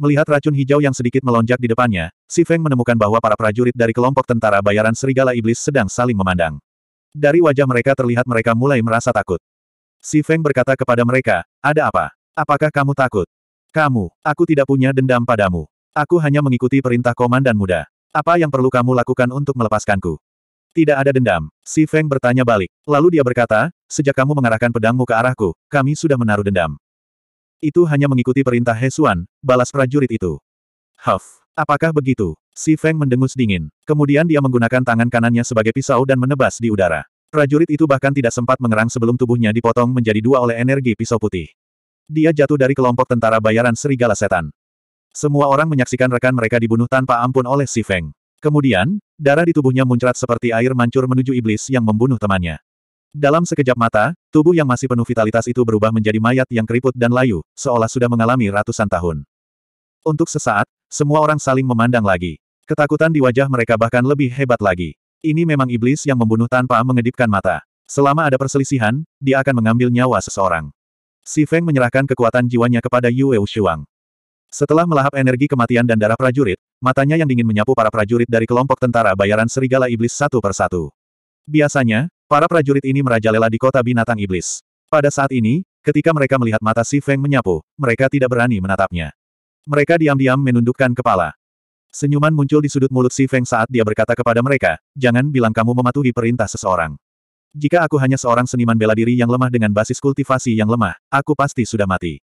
Melihat racun hijau yang sedikit melonjak di depannya, Si Feng menemukan bahwa para prajurit dari kelompok tentara bayaran Serigala Iblis sedang saling memandang. Dari wajah mereka terlihat mereka mulai merasa takut. Si Feng berkata kepada mereka, ada apa? Apakah kamu takut? Kamu, aku tidak punya dendam padamu. Aku hanya mengikuti perintah komandan muda. Apa yang perlu kamu lakukan untuk melepaskanku? Tidak ada dendam, Si Feng bertanya balik. Lalu dia berkata, sejak kamu mengarahkan pedangmu ke arahku, kami sudah menaruh dendam. Itu hanya mengikuti perintah Hesuan, balas prajurit itu. Huff, apakah begitu? Si Feng mendengus dingin. Kemudian dia menggunakan tangan kanannya sebagai pisau dan menebas di udara. Prajurit itu bahkan tidak sempat mengerang sebelum tubuhnya dipotong menjadi dua oleh energi pisau putih. Dia jatuh dari kelompok tentara bayaran serigala setan. Semua orang menyaksikan rekan mereka dibunuh tanpa ampun oleh Si Feng. Kemudian, darah di tubuhnya muncrat seperti air mancur menuju iblis yang membunuh temannya. Dalam sekejap mata, tubuh yang masih penuh vitalitas itu berubah menjadi mayat yang keriput dan layu, seolah sudah mengalami ratusan tahun. Untuk sesaat, semua orang saling memandang lagi. Ketakutan di wajah mereka bahkan lebih hebat lagi. Ini memang iblis yang membunuh tanpa mengedipkan mata. Selama ada perselisihan, dia akan mengambil nyawa seseorang. Si Feng menyerahkan kekuatan jiwanya kepada Yue Shuang. Setelah melahap energi kematian dan darah prajurit, matanya yang dingin menyapu para prajurit dari kelompok tentara bayaran serigala iblis satu persatu. Biasanya, Para prajurit ini merajalela di kota binatang iblis. Pada saat ini, ketika mereka melihat mata Si Feng menyapu, mereka tidak berani menatapnya. Mereka diam-diam menundukkan kepala. Senyuman muncul di sudut mulut Si Feng saat dia berkata kepada mereka, jangan bilang kamu mematuhi perintah seseorang. Jika aku hanya seorang seniman bela diri yang lemah dengan basis kultivasi yang lemah, aku pasti sudah mati.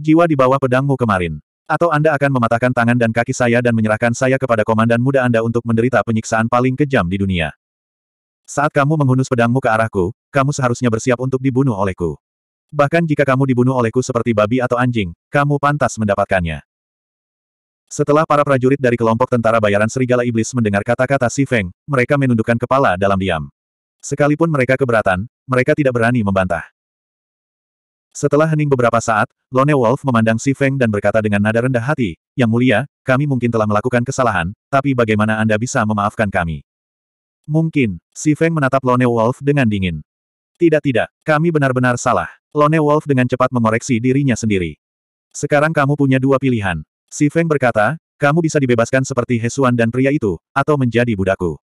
Jiwa di bawah pedangmu kemarin. Atau Anda akan mematahkan tangan dan kaki saya dan menyerahkan saya kepada komandan muda Anda untuk menderita penyiksaan paling kejam di dunia. Saat kamu menghunus pedangmu ke arahku, kamu seharusnya bersiap untuk dibunuh olehku. Bahkan jika kamu dibunuh olehku seperti babi atau anjing, kamu pantas mendapatkannya. Setelah para prajurit dari kelompok tentara bayaran Serigala Iblis mendengar kata-kata Si Feng, mereka menundukkan kepala dalam diam. Sekalipun mereka keberatan, mereka tidak berani membantah. Setelah hening beberapa saat, Lone Wolf memandang Si Feng dan berkata dengan nada rendah hati, Yang mulia, kami mungkin telah melakukan kesalahan, tapi bagaimana Anda bisa memaafkan kami? Mungkin, si Feng menatap Lone Wolf dengan dingin. Tidak tidak, kami benar-benar salah. Lone Wolf dengan cepat mengoreksi dirinya sendiri. Sekarang kamu punya dua pilihan. Si Feng berkata, kamu bisa dibebaskan seperti Hesuan dan pria itu, atau menjadi budakku.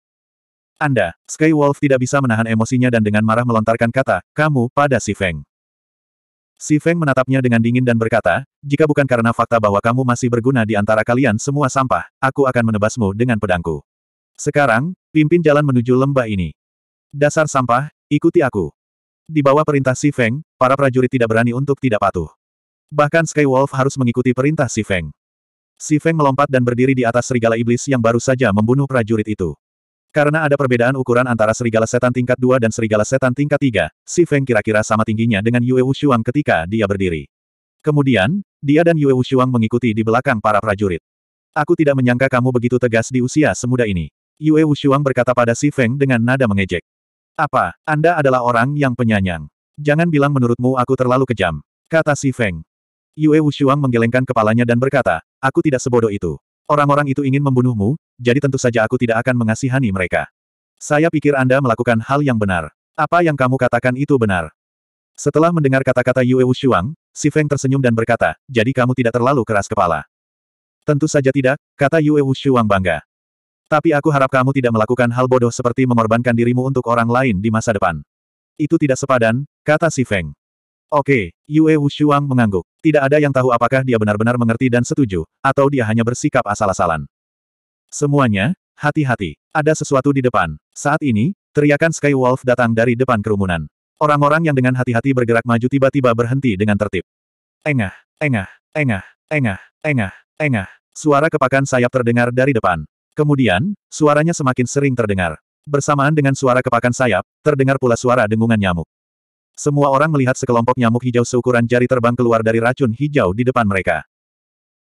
Anda, Sky Wolf tidak bisa menahan emosinya dan dengan marah melontarkan kata, kamu, pada si Feng. Si Feng menatapnya dengan dingin dan berkata, jika bukan karena fakta bahwa kamu masih berguna di antara kalian semua sampah, aku akan menebasmu dengan pedangku. Sekarang, Pimpin jalan menuju lembah ini. Dasar sampah, ikuti aku. Di bawah perintah Si Feng, para prajurit tidak berani untuk tidak patuh. Bahkan Sky Wolf harus mengikuti perintah Si Feng. Si Feng melompat dan berdiri di atas serigala iblis yang baru saja membunuh prajurit itu. Karena ada perbedaan ukuran antara serigala setan tingkat 2 dan serigala setan tingkat 3, Si Feng kira-kira sama tingginya dengan Yue Wushuang ketika dia berdiri. Kemudian, dia dan Yue Wushuang mengikuti di belakang para prajurit. Aku tidak menyangka kamu begitu tegas di usia semuda ini. Yue Wushuang berkata pada Si Feng dengan nada mengejek. Apa, Anda adalah orang yang penyanyang. Jangan bilang menurutmu aku terlalu kejam, kata Si Feng. Yue Wushuang menggelengkan kepalanya dan berkata, aku tidak sebodoh itu. Orang-orang itu ingin membunuhmu, jadi tentu saja aku tidak akan mengasihani mereka. Saya pikir Anda melakukan hal yang benar. Apa yang kamu katakan itu benar. Setelah mendengar kata-kata Yue Wushuang, Si Feng tersenyum dan berkata, jadi kamu tidak terlalu keras kepala. Tentu saja tidak, kata Yue Wushuang bangga. Tapi aku harap kamu tidak melakukan hal bodoh seperti mengorbankan dirimu untuk orang lain di masa depan. Itu tidak sepadan, kata Si Feng. Oke, Yue Wushuang mengangguk. Tidak ada yang tahu apakah dia benar-benar mengerti dan setuju, atau dia hanya bersikap asal-asalan. Semuanya, hati-hati. Ada sesuatu di depan. Saat ini, teriakan Sky Wolf datang dari depan kerumunan. Orang-orang yang dengan hati-hati bergerak maju tiba-tiba berhenti dengan tertib. Engah, engah, engah, engah, engah, engah. Suara kepakan sayap terdengar dari depan. Kemudian, suaranya semakin sering terdengar. Bersamaan dengan suara kepakan sayap, terdengar pula suara dengungan nyamuk. Semua orang melihat sekelompok nyamuk hijau seukuran jari terbang keluar dari racun hijau di depan mereka.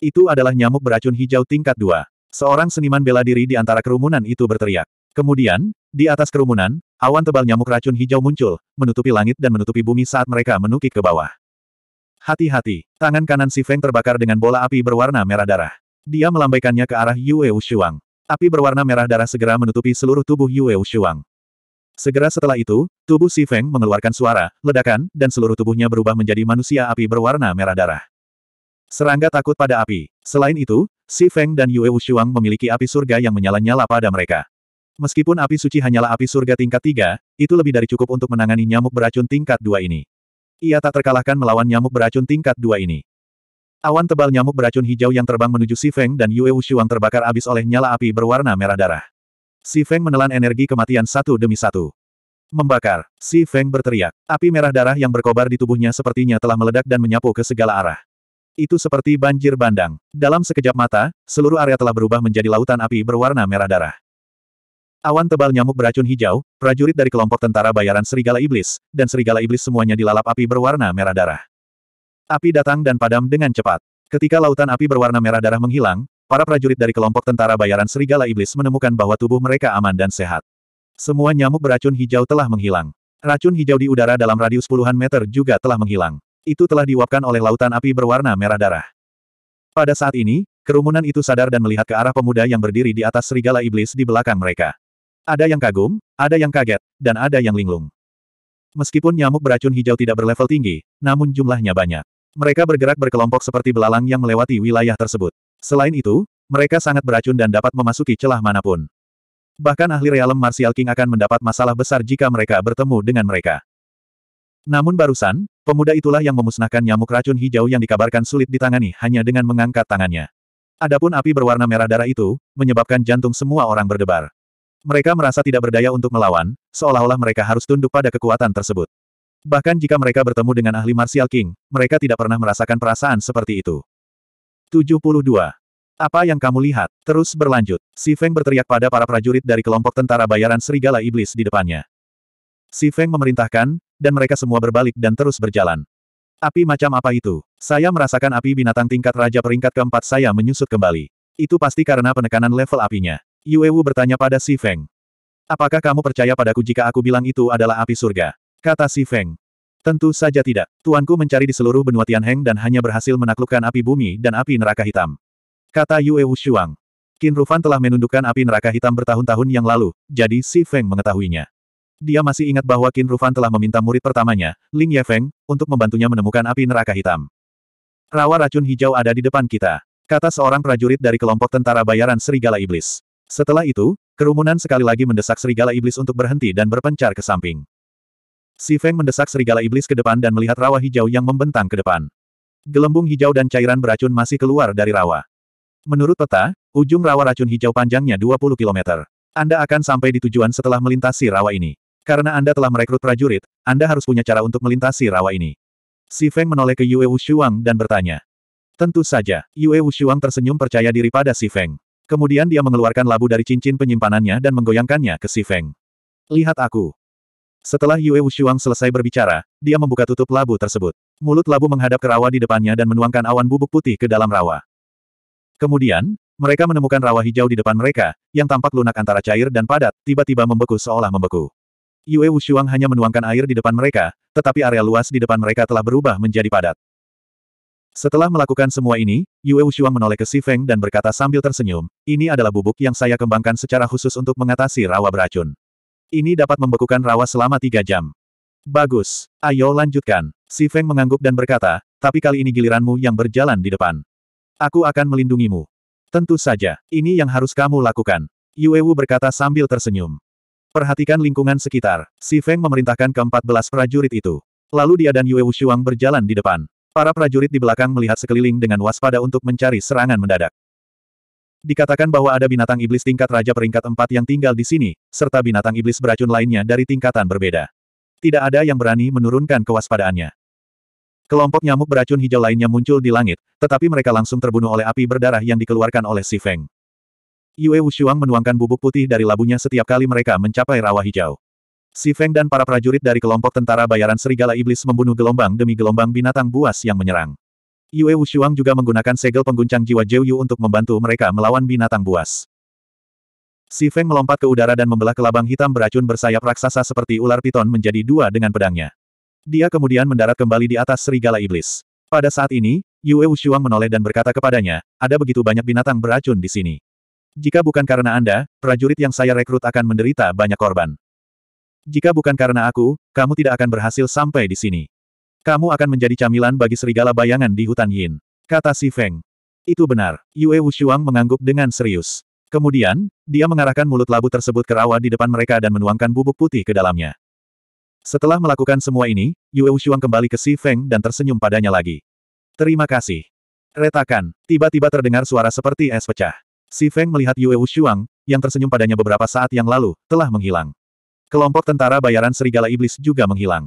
Itu adalah nyamuk beracun hijau tingkat dua. Seorang seniman bela diri di antara kerumunan itu berteriak. Kemudian, di atas kerumunan, awan tebal nyamuk racun hijau muncul, menutupi langit dan menutupi bumi saat mereka menukik ke bawah. Hati-hati, tangan kanan si Feng terbakar dengan bola api berwarna merah darah. Dia melambaikannya ke arah Yue Wushuang. Api berwarna merah darah segera menutupi seluruh tubuh Yue Shuang. Segera setelah itu, tubuh Si Feng mengeluarkan suara, ledakan, dan seluruh tubuhnya berubah menjadi manusia api berwarna merah darah. Serangga takut pada api. Selain itu, Si Feng dan Yue Shuang memiliki api surga yang menyala-nyala pada mereka. Meskipun api suci hanyalah api surga tingkat tiga, itu lebih dari cukup untuk menangani nyamuk beracun tingkat dua ini. Ia tak terkalahkan melawan nyamuk beracun tingkat dua ini. Awan tebal nyamuk beracun hijau yang terbang menuju Si Feng dan Yue Wushuang terbakar abis oleh nyala api berwarna merah darah. Si Feng menelan energi kematian satu demi satu. Membakar, Si Feng berteriak. Api merah darah yang berkobar di tubuhnya sepertinya telah meledak dan menyapu ke segala arah. Itu seperti banjir bandang. Dalam sekejap mata, seluruh area telah berubah menjadi lautan api berwarna merah darah. Awan tebal nyamuk beracun hijau, prajurit dari kelompok tentara bayaran serigala iblis, dan serigala iblis semuanya dilalap api berwarna merah darah. Api datang dan padam dengan cepat. Ketika lautan api berwarna merah darah menghilang, para prajurit dari kelompok tentara bayaran serigala iblis menemukan bahwa tubuh mereka aman dan sehat. Semua nyamuk beracun hijau telah menghilang. Racun hijau di udara dalam radius puluhan meter juga telah menghilang. Itu telah diuapkan oleh lautan api berwarna merah darah. Pada saat ini, kerumunan itu sadar dan melihat ke arah pemuda yang berdiri di atas serigala iblis di belakang mereka. Ada yang kagum, ada yang kaget, dan ada yang linglung. Meskipun nyamuk beracun hijau tidak berlevel tinggi, namun jumlahnya banyak. Mereka bergerak berkelompok seperti belalang yang melewati wilayah tersebut. Selain itu, mereka sangat beracun dan dapat memasuki celah manapun. Bahkan ahli realem Martial King akan mendapat masalah besar jika mereka bertemu dengan mereka. Namun barusan, pemuda itulah yang memusnahkan nyamuk racun hijau yang dikabarkan sulit ditangani hanya dengan mengangkat tangannya. Adapun api berwarna merah darah itu, menyebabkan jantung semua orang berdebar. Mereka merasa tidak berdaya untuk melawan, seolah-olah mereka harus tunduk pada kekuatan tersebut. Bahkan jika mereka bertemu dengan ahli Martial King, mereka tidak pernah merasakan perasaan seperti itu. 72. Apa yang kamu lihat? Terus berlanjut. Si Feng berteriak pada para prajurit dari kelompok tentara bayaran serigala iblis di depannya. Si Feng memerintahkan, dan mereka semua berbalik dan terus berjalan. Api macam apa itu? Saya merasakan api binatang tingkat raja peringkat keempat saya menyusut kembali. Itu pasti karena penekanan level apinya. Yue Wu bertanya pada Si Feng. Apakah kamu percaya padaku jika aku bilang itu adalah api surga? Kata Si Feng. Tentu saja tidak. Tuanku mencari di seluruh benua Tianheng dan hanya berhasil menaklukkan api bumi dan api neraka hitam. Kata Yue Shuang, Qin Rufan telah menundukkan api neraka hitam bertahun-tahun yang lalu, jadi Si Feng mengetahuinya. Dia masih ingat bahwa Qin Rufan telah meminta murid pertamanya, Ling Yefeng, untuk membantunya menemukan api neraka hitam. Rawa racun hijau ada di depan kita. Kata seorang prajurit dari kelompok tentara bayaran Serigala Iblis. Setelah itu, kerumunan sekali lagi mendesak serigala iblis untuk berhenti dan berpencar ke samping. Si Feng mendesak serigala iblis ke depan dan melihat rawa hijau yang membentang ke depan. Gelembung hijau dan cairan beracun masih keluar dari rawa. Menurut peta, ujung rawa racun hijau panjangnya 20 km. Anda akan sampai di tujuan setelah melintasi rawa ini. Karena Anda telah merekrut prajurit, Anda harus punya cara untuk melintasi rawa ini. Si Feng menoleh ke Yue Wushuang dan bertanya. Tentu saja, Yue Wushuang tersenyum percaya diri pada Si Feng. Kemudian dia mengeluarkan labu dari cincin penyimpanannya dan menggoyangkannya ke Si Feng. Lihat aku. Setelah Yue Wushuang selesai berbicara, dia membuka tutup labu tersebut. Mulut labu menghadap ke rawa di depannya dan menuangkan awan bubuk putih ke dalam rawa. Kemudian, mereka menemukan rawa hijau di depan mereka, yang tampak lunak antara cair dan padat, tiba-tiba membeku seolah membeku. Yue Wushuang hanya menuangkan air di depan mereka, tetapi area luas di depan mereka telah berubah menjadi padat. Setelah melakukan semua ini, Yue Wuxuang menoleh ke Si Feng dan berkata sambil tersenyum, ini adalah bubuk yang saya kembangkan secara khusus untuk mengatasi rawa beracun. Ini dapat membekukan rawa selama tiga jam. Bagus, ayo lanjutkan. Si Feng mengangguk dan berkata, tapi kali ini giliranmu yang berjalan di depan. Aku akan melindungimu. Tentu saja, ini yang harus kamu lakukan. Yue Wu berkata sambil tersenyum. Perhatikan lingkungan sekitar. Si Feng memerintahkan keempat belas prajurit itu. Lalu dia dan Yue Shuang berjalan di depan. Para prajurit di belakang melihat sekeliling dengan waspada untuk mencari serangan mendadak. Dikatakan bahwa ada binatang iblis tingkat raja peringkat empat yang tinggal di sini, serta binatang iblis beracun lainnya dari tingkatan berbeda. Tidak ada yang berani menurunkan kewaspadaannya. Kelompok nyamuk beracun hijau lainnya muncul di langit, tetapi mereka langsung terbunuh oleh api berdarah yang dikeluarkan oleh si Feng. Yue Wushuang menuangkan bubuk putih dari labunya setiap kali mereka mencapai rawa hijau. Si Feng dan para prajurit dari kelompok tentara bayaran serigala iblis membunuh gelombang demi gelombang binatang buas yang menyerang. Yue Wushuang juga menggunakan segel pengguncang jiwa Jiu Yu untuk membantu mereka melawan binatang buas. Si Feng melompat ke udara dan membelah kelabang hitam beracun bersayap raksasa seperti ular piton menjadi dua dengan pedangnya. Dia kemudian mendarat kembali di atas serigala iblis. Pada saat ini, Yue Wushuang menoleh dan berkata kepadanya, ada begitu banyak binatang beracun di sini. Jika bukan karena Anda, prajurit yang saya rekrut akan menderita banyak korban. Jika bukan karena aku, kamu tidak akan berhasil sampai di sini. Kamu akan menjadi camilan bagi serigala bayangan di hutan Yin. Kata si Feng. Itu benar. Yue Wushuang mengangguk dengan serius. Kemudian, dia mengarahkan mulut labu tersebut ke rawa di depan mereka dan menuangkan bubuk putih ke dalamnya. Setelah melakukan semua ini, Yue Wushuang kembali ke Si Feng dan tersenyum padanya lagi. Terima kasih. Retakan, tiba-tiba terdengar suara seperti es pecah. Si Feng melihat Yue Wushuang, yang tersenyum padanya beberapa saat yang lalu, telah menghilang. Kelompok tentara bayaran serigala iblis juga menghilang.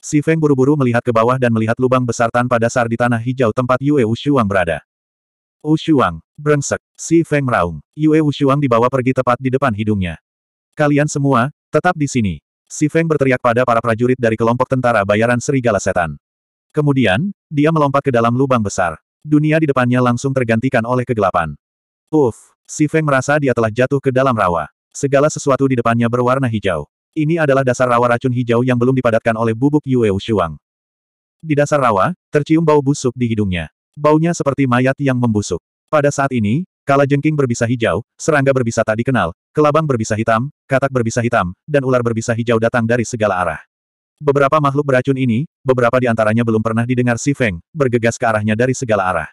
Si Feng buru-buru melihat ke bawah dan melihat lubang besar tanpa dasar di tanah hijau tempat Yue Wushuang berada. Wushuang, brengsek, si Feng meraung. Yue Wushuang dibawa pergi tepat di depan hidungnya. Kalian semua, tetap di sini. Si Feng berteriak pada para prajurit dari kelompok tentara bayaran serigala setan. Kemudian, dia melompat ke dalam lubang besar. Dunia di depannya langsung tergantikan oleh kegelapan. Uff, si Feng merasa dia telah jatuh ke dalam rawa. Segala sesuatu di depannya berwarna hijau. Ini adalah dasar rawa racun hijau yang belum dipadatkan oleh bubuk Yue Shuang. Di dasar rawa, tercium bau busuk di hidungnya. Baunya seperti mayat yang membusuk. Pada saat ini, kala jengking berbisa hijau, serangga berbisa tak dikenal, kelabang berbisa hitam, katak berbisa hitam, dan ular berbisa hijau datang dari segala arah. Beberapa makhluk beracun ini, beberapa di antaranya belum pernah didengar Si Feng, bergegas ke arahnya dari segala arah.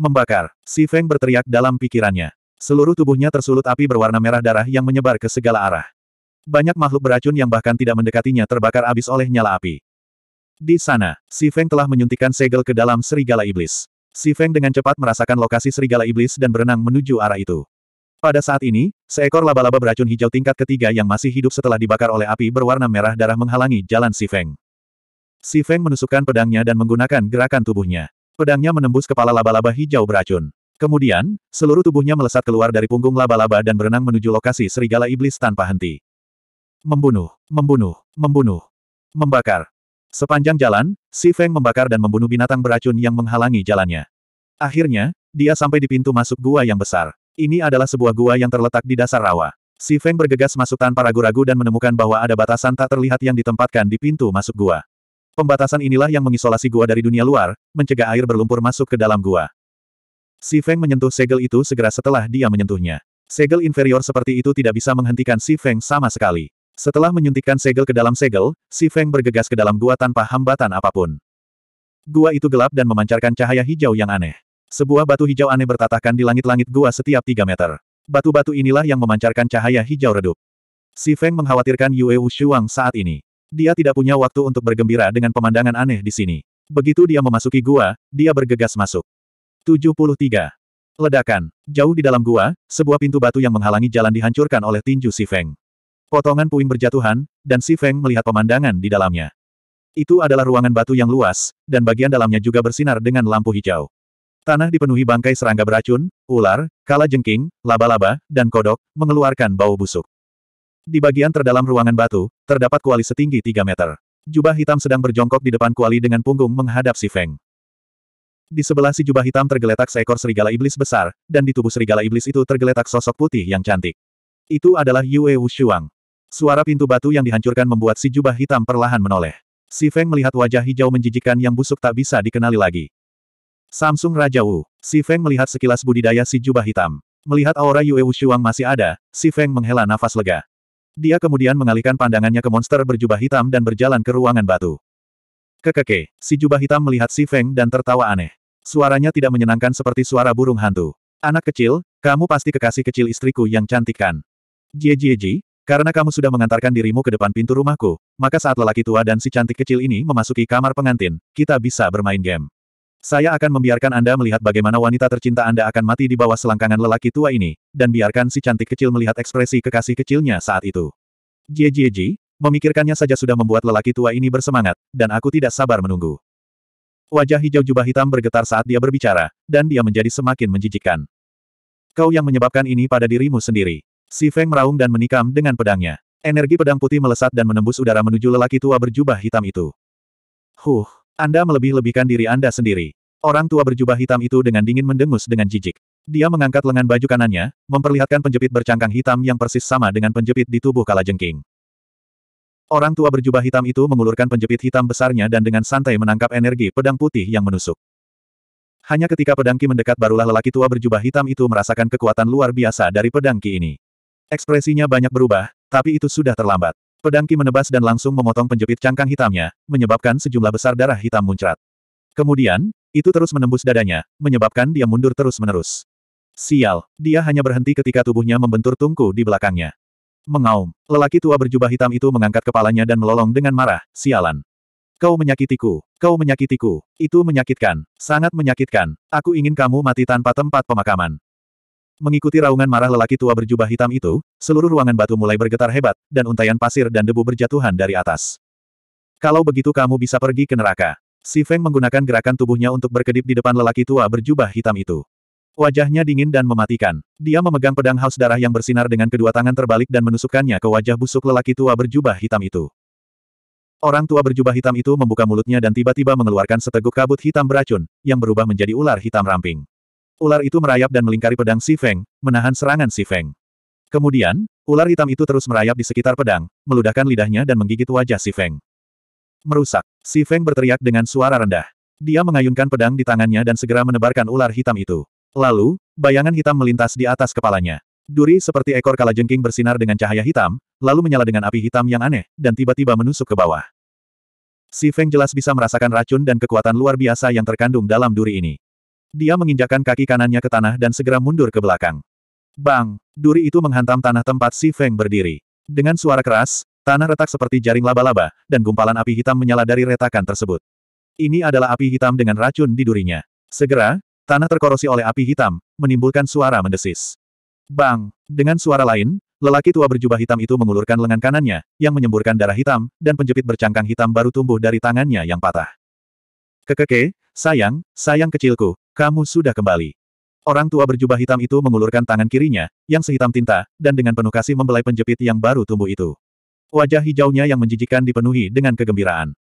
Membakar, Si Feng berteriak dalam pikirannya. Seluruh tubuhnya tersulut api berwarna merah darah yang menyebar ke segala arah. Banyak makhluk beracun yang bahkan tidak mendekatinya terbakar abis oleh nyala api. Di sana, Si Feng telah menyuntikkan segel ke dalam serigala iblis. Si Feng dengan cepat merasakan lokasi serigala iblis dan berenang menuju arah itu. Pada saat ini, seekor laba-laba beracun hijau tingkat ketiga yang masih hidup setelah dibakar oleh api berwarna merah darah menghalangi jalan Si Feng. Si Feng menusukkan pedangnya dan menggunakan gerakan tubuhnya. Pedangnya menembus kepala laba-laba hijau beracun. Kemudian, seluruh tubuhnya melesat keluar dari punggung laba-laba dan berenang menuju lokasi serigala iblis tanpa henti. Membunuh, membunuh, membunuh, membakar. Sepanjang jalan, Si Feng membakar dan membunuh binatang beracun yang menghalangi jalannya. Akhirnya, dia sampai di pintu masuk gua yang besar. Ini adalah sebuah gua yang terletak di dasar rawa. Si Feng bergegas masuk tanpa ragu-ragu dan menemukan bahwa ada batasan tak terlihat yang ditempatkan di pintu masuk gua. Pembatasan inilah yang mengisolasi gua dari dunia luar, mencegah air berlumpur masuk ke dalam gua. Si Feng menyentuh segel itu segera setelah dia menyentuhnya. Segel inferior seperti itu tidak bisa menghentikan Si Feng sama sekali. Setelah menyuntikkan segel ke dalam segel, Si Feng bergegas ke dalam gua tanpa hambatan apapun. Gua itu gelap dan memancarkan cahaya hijau yang aneh. Sebuah batu hijau aneh bertatahkan di langit-langit gua setiap 3 meter. Batu-batu inilah yang memancarkan cahaya hijau redup. Si Feng mengkhawatirkan Yue Wushuang saat ini. Dia tidak punya waktu untuk bergembira dengan pemandangan aneh di sini. Begitu dia memasuki gua, dia bergegas masuk. 73. Ledakan. Jauh di dalam gua, sebuah pintu batu yang menghalangi jalan dihancurkan oleh tinju Si Feng. Potongan puing berjatuhan, dan Si Feng melihat pemandangan di dalamnya. Itu adalah ruangan batu yang luas, dan bagian dalamnya juga bersinar dengan lampu hijau. Tanah dipenuhi bangkai serangga beracun, ular, kala jengking, laba-laba, dan kodok, mengeluarkan bau busuk. Di bagian terdalam ruangan batu, terdapat kuali setinggi 3 meter. Jubah hitam sedang berjongkok di depan kuali dengan punggung menghadap Si Feng. Di sebelah si jubah hitam tergeletak seekor serigala iblis besar, dan di tubuh serigala iblis itu tergeletak sosok putih yang cantik. Itu adalah Yue Wushuang. Suara pintu batu yang dihancurkan membuat si jubah hitam perlahan menoleh. Si Feng melihat wajah hijau menjijikan yang busuk tak bisa dikenali lagi. Samsung Raja Wu. Si Feng melihat sekilas budidaya si jubah hitam. Melihat aura Yue Wushuang masih ada, si Feng menghela nafas lega. Dia kemudian mengalihkan pandangannya ke monster berjubah hitam dan berjalan ke ruangan batu. Kekeke, si jubah hitam melihat si Feng dan tertawa aneh. Suaranya tidak menyenangkan seperti suara burung hantu. Anak kecil, kamu pasti kekasih kecil istriku yang cantik kan? Jie Jie Ji, karena kamu sudah mengantarkan dirimu ke depan pintu rumahku, maka saat lelaki tua dan si cantik kecil ini memasuki kamar pengantin, kita bisa bermain game. Saya akan membiarkan Anda melihat bagaimana wanita tercinta Anda akan mati di bawah selangkangan lelaki tua ini, dan biarkan si cantik kecil melihat ekspresi kekasih kecilnya saat itu. Jie Jie Ji, memikirkannya saja sudah membuat lelaki tua ini bersemangat, dan aku tidak sabar menunggu. Wajah hijau jubah hitam bergetar saat dia berbicara, dan dia menjadi semakin menjijikkan. Kau yang menyebabkan ini pada dirimu sendiri. Si Feng meraung dan menikam dengan pedangnya. Energi pedang putih melesat dan menembus udara menuju lelaki tua berjubah hitam itu. Huh, Anda melebih-lebihkan diri Anda sendiri. Orang tua berjubah hitam itu dengan dingin mendengus dengan jijik. Dia mengangkat lengan baju kanannya, memperlihatkan penjepit bercangkang hitam yang persis sama dengan penjepit di tubuh Kalajengking. Orang tua berjubah hitam itu mengulurkan penjepit hitam besarnya dan dengan santai menangkap energi pedang putih yang menusuk. Hanya ketika pedangki mendekat barulah lelaki tua berjubah hitam itu merasakan kekuatan luar biasa dari pedangki ini. Ekspresinya banyak berubah, tapi itu sudah terlambat. Pedangki menebas dan langsung memotong penjepit cangkang hitamnya, menyebabkan sejumlah besar darah hitam muncrat. Kemudian, itu terus menembus dadanya, menyebabkan dia mundur terus-menerus. Sial, dia hanya berhenti ketika tubuhnya membentur tungku di belakangnya. Mengaum. Lelaki tua berjubah hitam itu mengangkat kepalanya dan melolong dengan marah, sialan. Kau menyakitiku. Kau menyakitiku. Itu menyakitkan. Sangat menyakitkan. Aku ingin kamu mati tanpa tempat pemakaman. Mengikuti raungan marah lelaki tua berjubah hitam itu, seluruh ruangan batu mulai bergetar hebat, dan untaian pasir dan debu berjatuhan dari atas. Kalau begitu kamu bisa pergi ke neraka. Si Feng menggunakan gerakan tubuhnya untuk berkedip di depan lelaki tua berjubah hitam itu. Wajahnya dingin dan mematikan. Dia memegang pedang haus darah yang bersinar dengan kedua tangan terbalik dan menusukkannya ke wajah busuk lelaki tua berjubah hitam itu. Orang tua berjubah hitam itu membuka mulutnya dan tiba-tiba mengeluarkan seteguk kabut hitam beracun, yang berubah menjadi ular hitam ramping. Ular itu merayap dan melingkari pedang Si Feng, menahan serangan Si Feng. Kemudian, ular hitam itu terus merayap di sekitar pedang, meludahkan lidahnya dan menggigit wajah Si Feng. Merusak, Si Feng berteriak dengan suara rendah. Dia mengayunkan pedang di tangannya dan segera menebarkan ular hitam itu. Lalu, bayangan hitam melintas di atas kepalanya. Duri seperti ekor kalajengking bersinar dengan cahaya hitam, lalu menyala dengan api hitam yang aneh, dan tiba-tiba menusuk ke bawah. Si Feng jelas bisa merasakan racun dan kekuatan luar biasa yang terkandung dalam duri ini. Dia menginjakan kaki kanannya ke tanah dan segera mundur ke belakang. Bang! Duri itu menghantam tanah tempat Si Feng berdiri. Dengan suara keras, tanah retak seperti jaring laba-laba, dan gumpalan api hitam menyala dari retakan tersebut. Ini adalah api hitam dengan racun di durinya. Segera, Tanah terkorosi oleh api hitam, menimbulkan suara mendesis. Bang! Dengan suara lain, lelaki tua berjubah hitam itu mengulurkan lengan kanannya, yang menyemburkan darah hitam, dan penjepit bercangkang hitam baru tumbuh dari tangannya yang patah. Kekeke, sayang, sayang kecilku, kamu sudah kembali. Orang tua berjubah hitam itu mengulurkan tangan kirinya, yang sehitam tinta, dan dengan penuh kasih membelai penjepit yang baru tumbuh itu. Wajah hijaunya yang menjijikan dipenuhi dengan kegembiraan.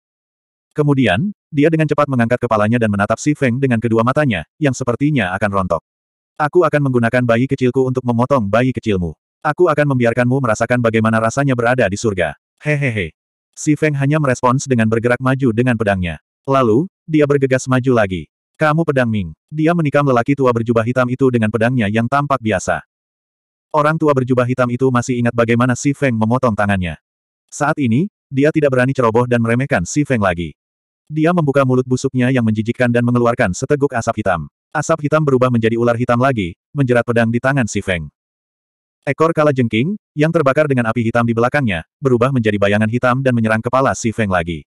Kemudian, dia dengan cepat mengangkat kepalanya dan menatap Si Feng dengan kedua matanya, yang sepertinya akan rontok. Aku akan menggunakan bayi kecilku untuk memotong bayi kecilmu. Aku akan membiarkanmu merasakan bagaimana rasanya berada di surga. Hehehe. Si Feng hanya merespons dengan bergerak maju dengan pedangnya. Lalu, dia bergegas maju lagi. Kamu pedang Ming. Dia menikam lelaki tua berjubah hitam itu dengan pedangnya yang tampak biasa. Orang tua berjubah hitam itu masih ingat bagaimana Si Feng memotong tangannya. Saat ini, dia tidak berani ceroboh dan meremehkan Si Feng lagi. Dia membuka mulut busuknya yang menjijikkan dan mengeluarkan seteguk asap hitam. Asap hitam berubah menjadi ular hitam lagi, menjerat pedang di tangan si Feng. Ekor kala jengking, yang terbakar dengan api hitam di belakangnya, berubah menjadi bayangan hitam dan menyerang kepala si Feng lagi.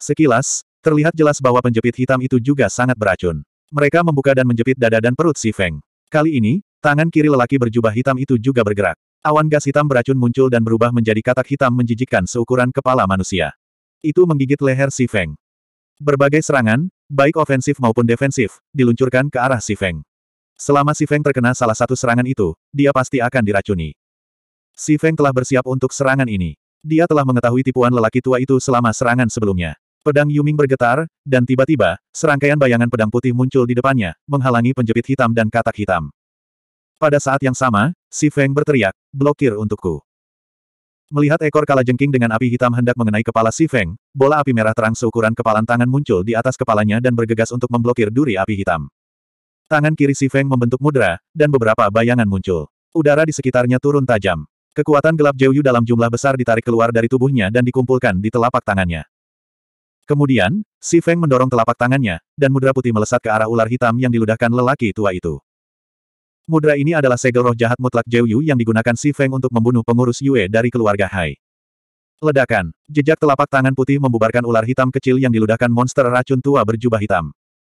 Sekilas, terlihat jelas bahwa penjepit hitam itu juga sangat beracun. Mereka membuka dan menjepit dada dan perut si Feng. Kali ini, tangan kiri lelaki berjubah hitam itu juga bergerak. Awan gas hitam beracun muncul dan berubah menjadi katak hitam menjijikkan seukuran kepala manusia. Itu menggigit leher si Feng. Berbagai serangan, baik ofensif maupun defensif, diluncurkan ke arah Si Feng. Selama Si Feng terkena salah satu serangan itu, dia pasti akan diracuni. Si Feng telah bersiap untuk serangan ini. Dia telah mengetahui tipuan lelaki tua itu selama serangan sebelumnya. Pedang Yuming bergetar, dan tiba-tiba, serangkaian bayangan pedang putih muncul di depannya, menghalangi penjepit hitam dan katak hitam. Pada saat yang sama, Si Feng berteriak, blokir untukku. Melihat ekor kalajengking dengan api hitam hendak mengenai kepala Si Feng, bola api merah terang seukuran kepalan tangan muncul di atas kepalanya dan bergegas untuk memblokir duri api hitam. Tangan kiri Si Feng membentuk mudra, dan beberapa bayangan muncul. Udara di sekitarnya turun tajam. Kekuatan gelap Yu dalam jumlah besar ditarik keluar dari tubuhnya dan dikumpulkan di telapak tangannya. Kemudian, Si Feng mendorong telapak tangannya, dan mudra putih melesat ke arah ular hitam yang diludahkan lelaki tua itu. Mudra ini adalah segel roh jahat mutlak Yu yang digunakan Si Feng untuk membunuh pengurus Yue dari keluarga Hai. Ledakan. Jejak telapak tangan putih membubarkan ular hitam kecil yang diludahkan monster racun tua berjubah hitam.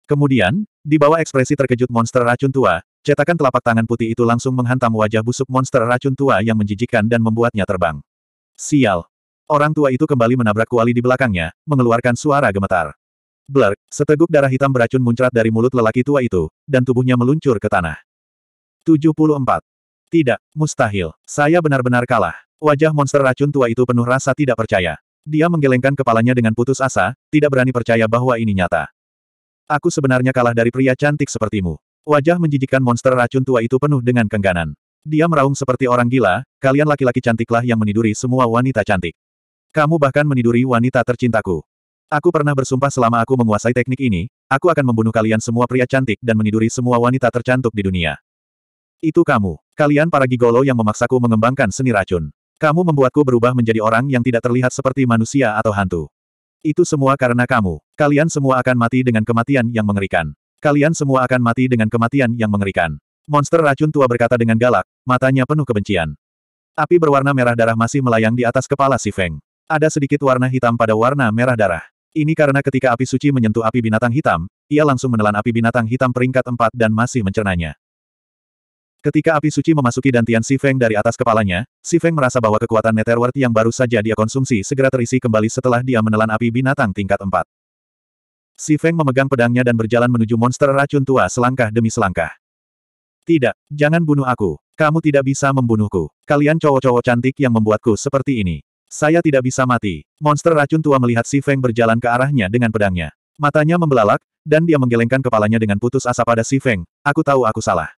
Kemudian, di bawah ekspresi terkejut monster racun tua, cetakan telapak tangan putih itu langsung menghantam wajah busuk monster racun tua yang menjijikkan dan membuatnya terbang. Sial. Orang tua itu kembali menabrak kuali di belakangnya, mengeluarkan suara gemetar. Blerk, seteguk darah hitam beracun muncrat dari mulut lelaki tua itu, dan tubuhnya meluncur ke tanah. 74. Tidak, mustahil. Saya benar-benar kalah. Wajah monster racun tua itu penuh rasa tidak percaya. Dia menggelengkan kepalanya dengan putus asa, tidak berani percaya bahwa ini nyata. Aku sebenarnya kalah dari pria cantik sepertimu. Wajah menjijikkan monster racun tua itu penuh dengan kengganan. Dia meraung seperti orang gila, kalian laki-laki cantiklah yang meniduri semua wanita cantik. Kamu bahkan meniduri wanita tercintaku. Aku pernah bersumpah selama aku menguasai teknik ini, aku akan membunuh kalian semua pria cantik dan meniduri semua wanita tercantik di dunia. Itu kamu. Kalian para gigolo yang memaksaku mengembangkan seni racun. Kamu membuatku berubah menjadi orang yang tidak terlihat seperti manusia atau hantu. Itu semua karena kamu. Kalian semua akan mati dengan kematian yang mengerikan. Kalian semua akan mati dengan kematian yang mengerikan. Monster racun tua berkata dengan galak, matanya penuh kebencian. Api berwarna merah darah masih melayang di atas kepala si Feng. Ada sedikit warna hitam pada warna merah darah. Ini karena ketika api suci menyentuh api binatang hitam, ia langsung menelan api binatang hitam peringkat 4 dan masih mencernanya. Ketika api suci memasuki dantian Si Feng dari atas kepalanya, Si Feng merasa bahwa kekuatan netherworld yang baru saja dia konsumsi segera terisi kembali setelah dia menelan api binatang tingkat 4. Feng memegang pedangnya dan berjalan menuju monster racun tua selangkah demi selangkah. Tidak, jangan bunuh aku. Kamu tidak bisa membunuhku. Kalian cowok-cowok cantik yang membuatku seperti ini. Saya tidak bisa mati. Monster racun tua melihat Si Feng berjalan ke arahnya dengan pedangnya. Matanya membelalak, dan dia menggelengkan kepalanya dengan putus asa pada Si Feng. Aku tahu aku salah.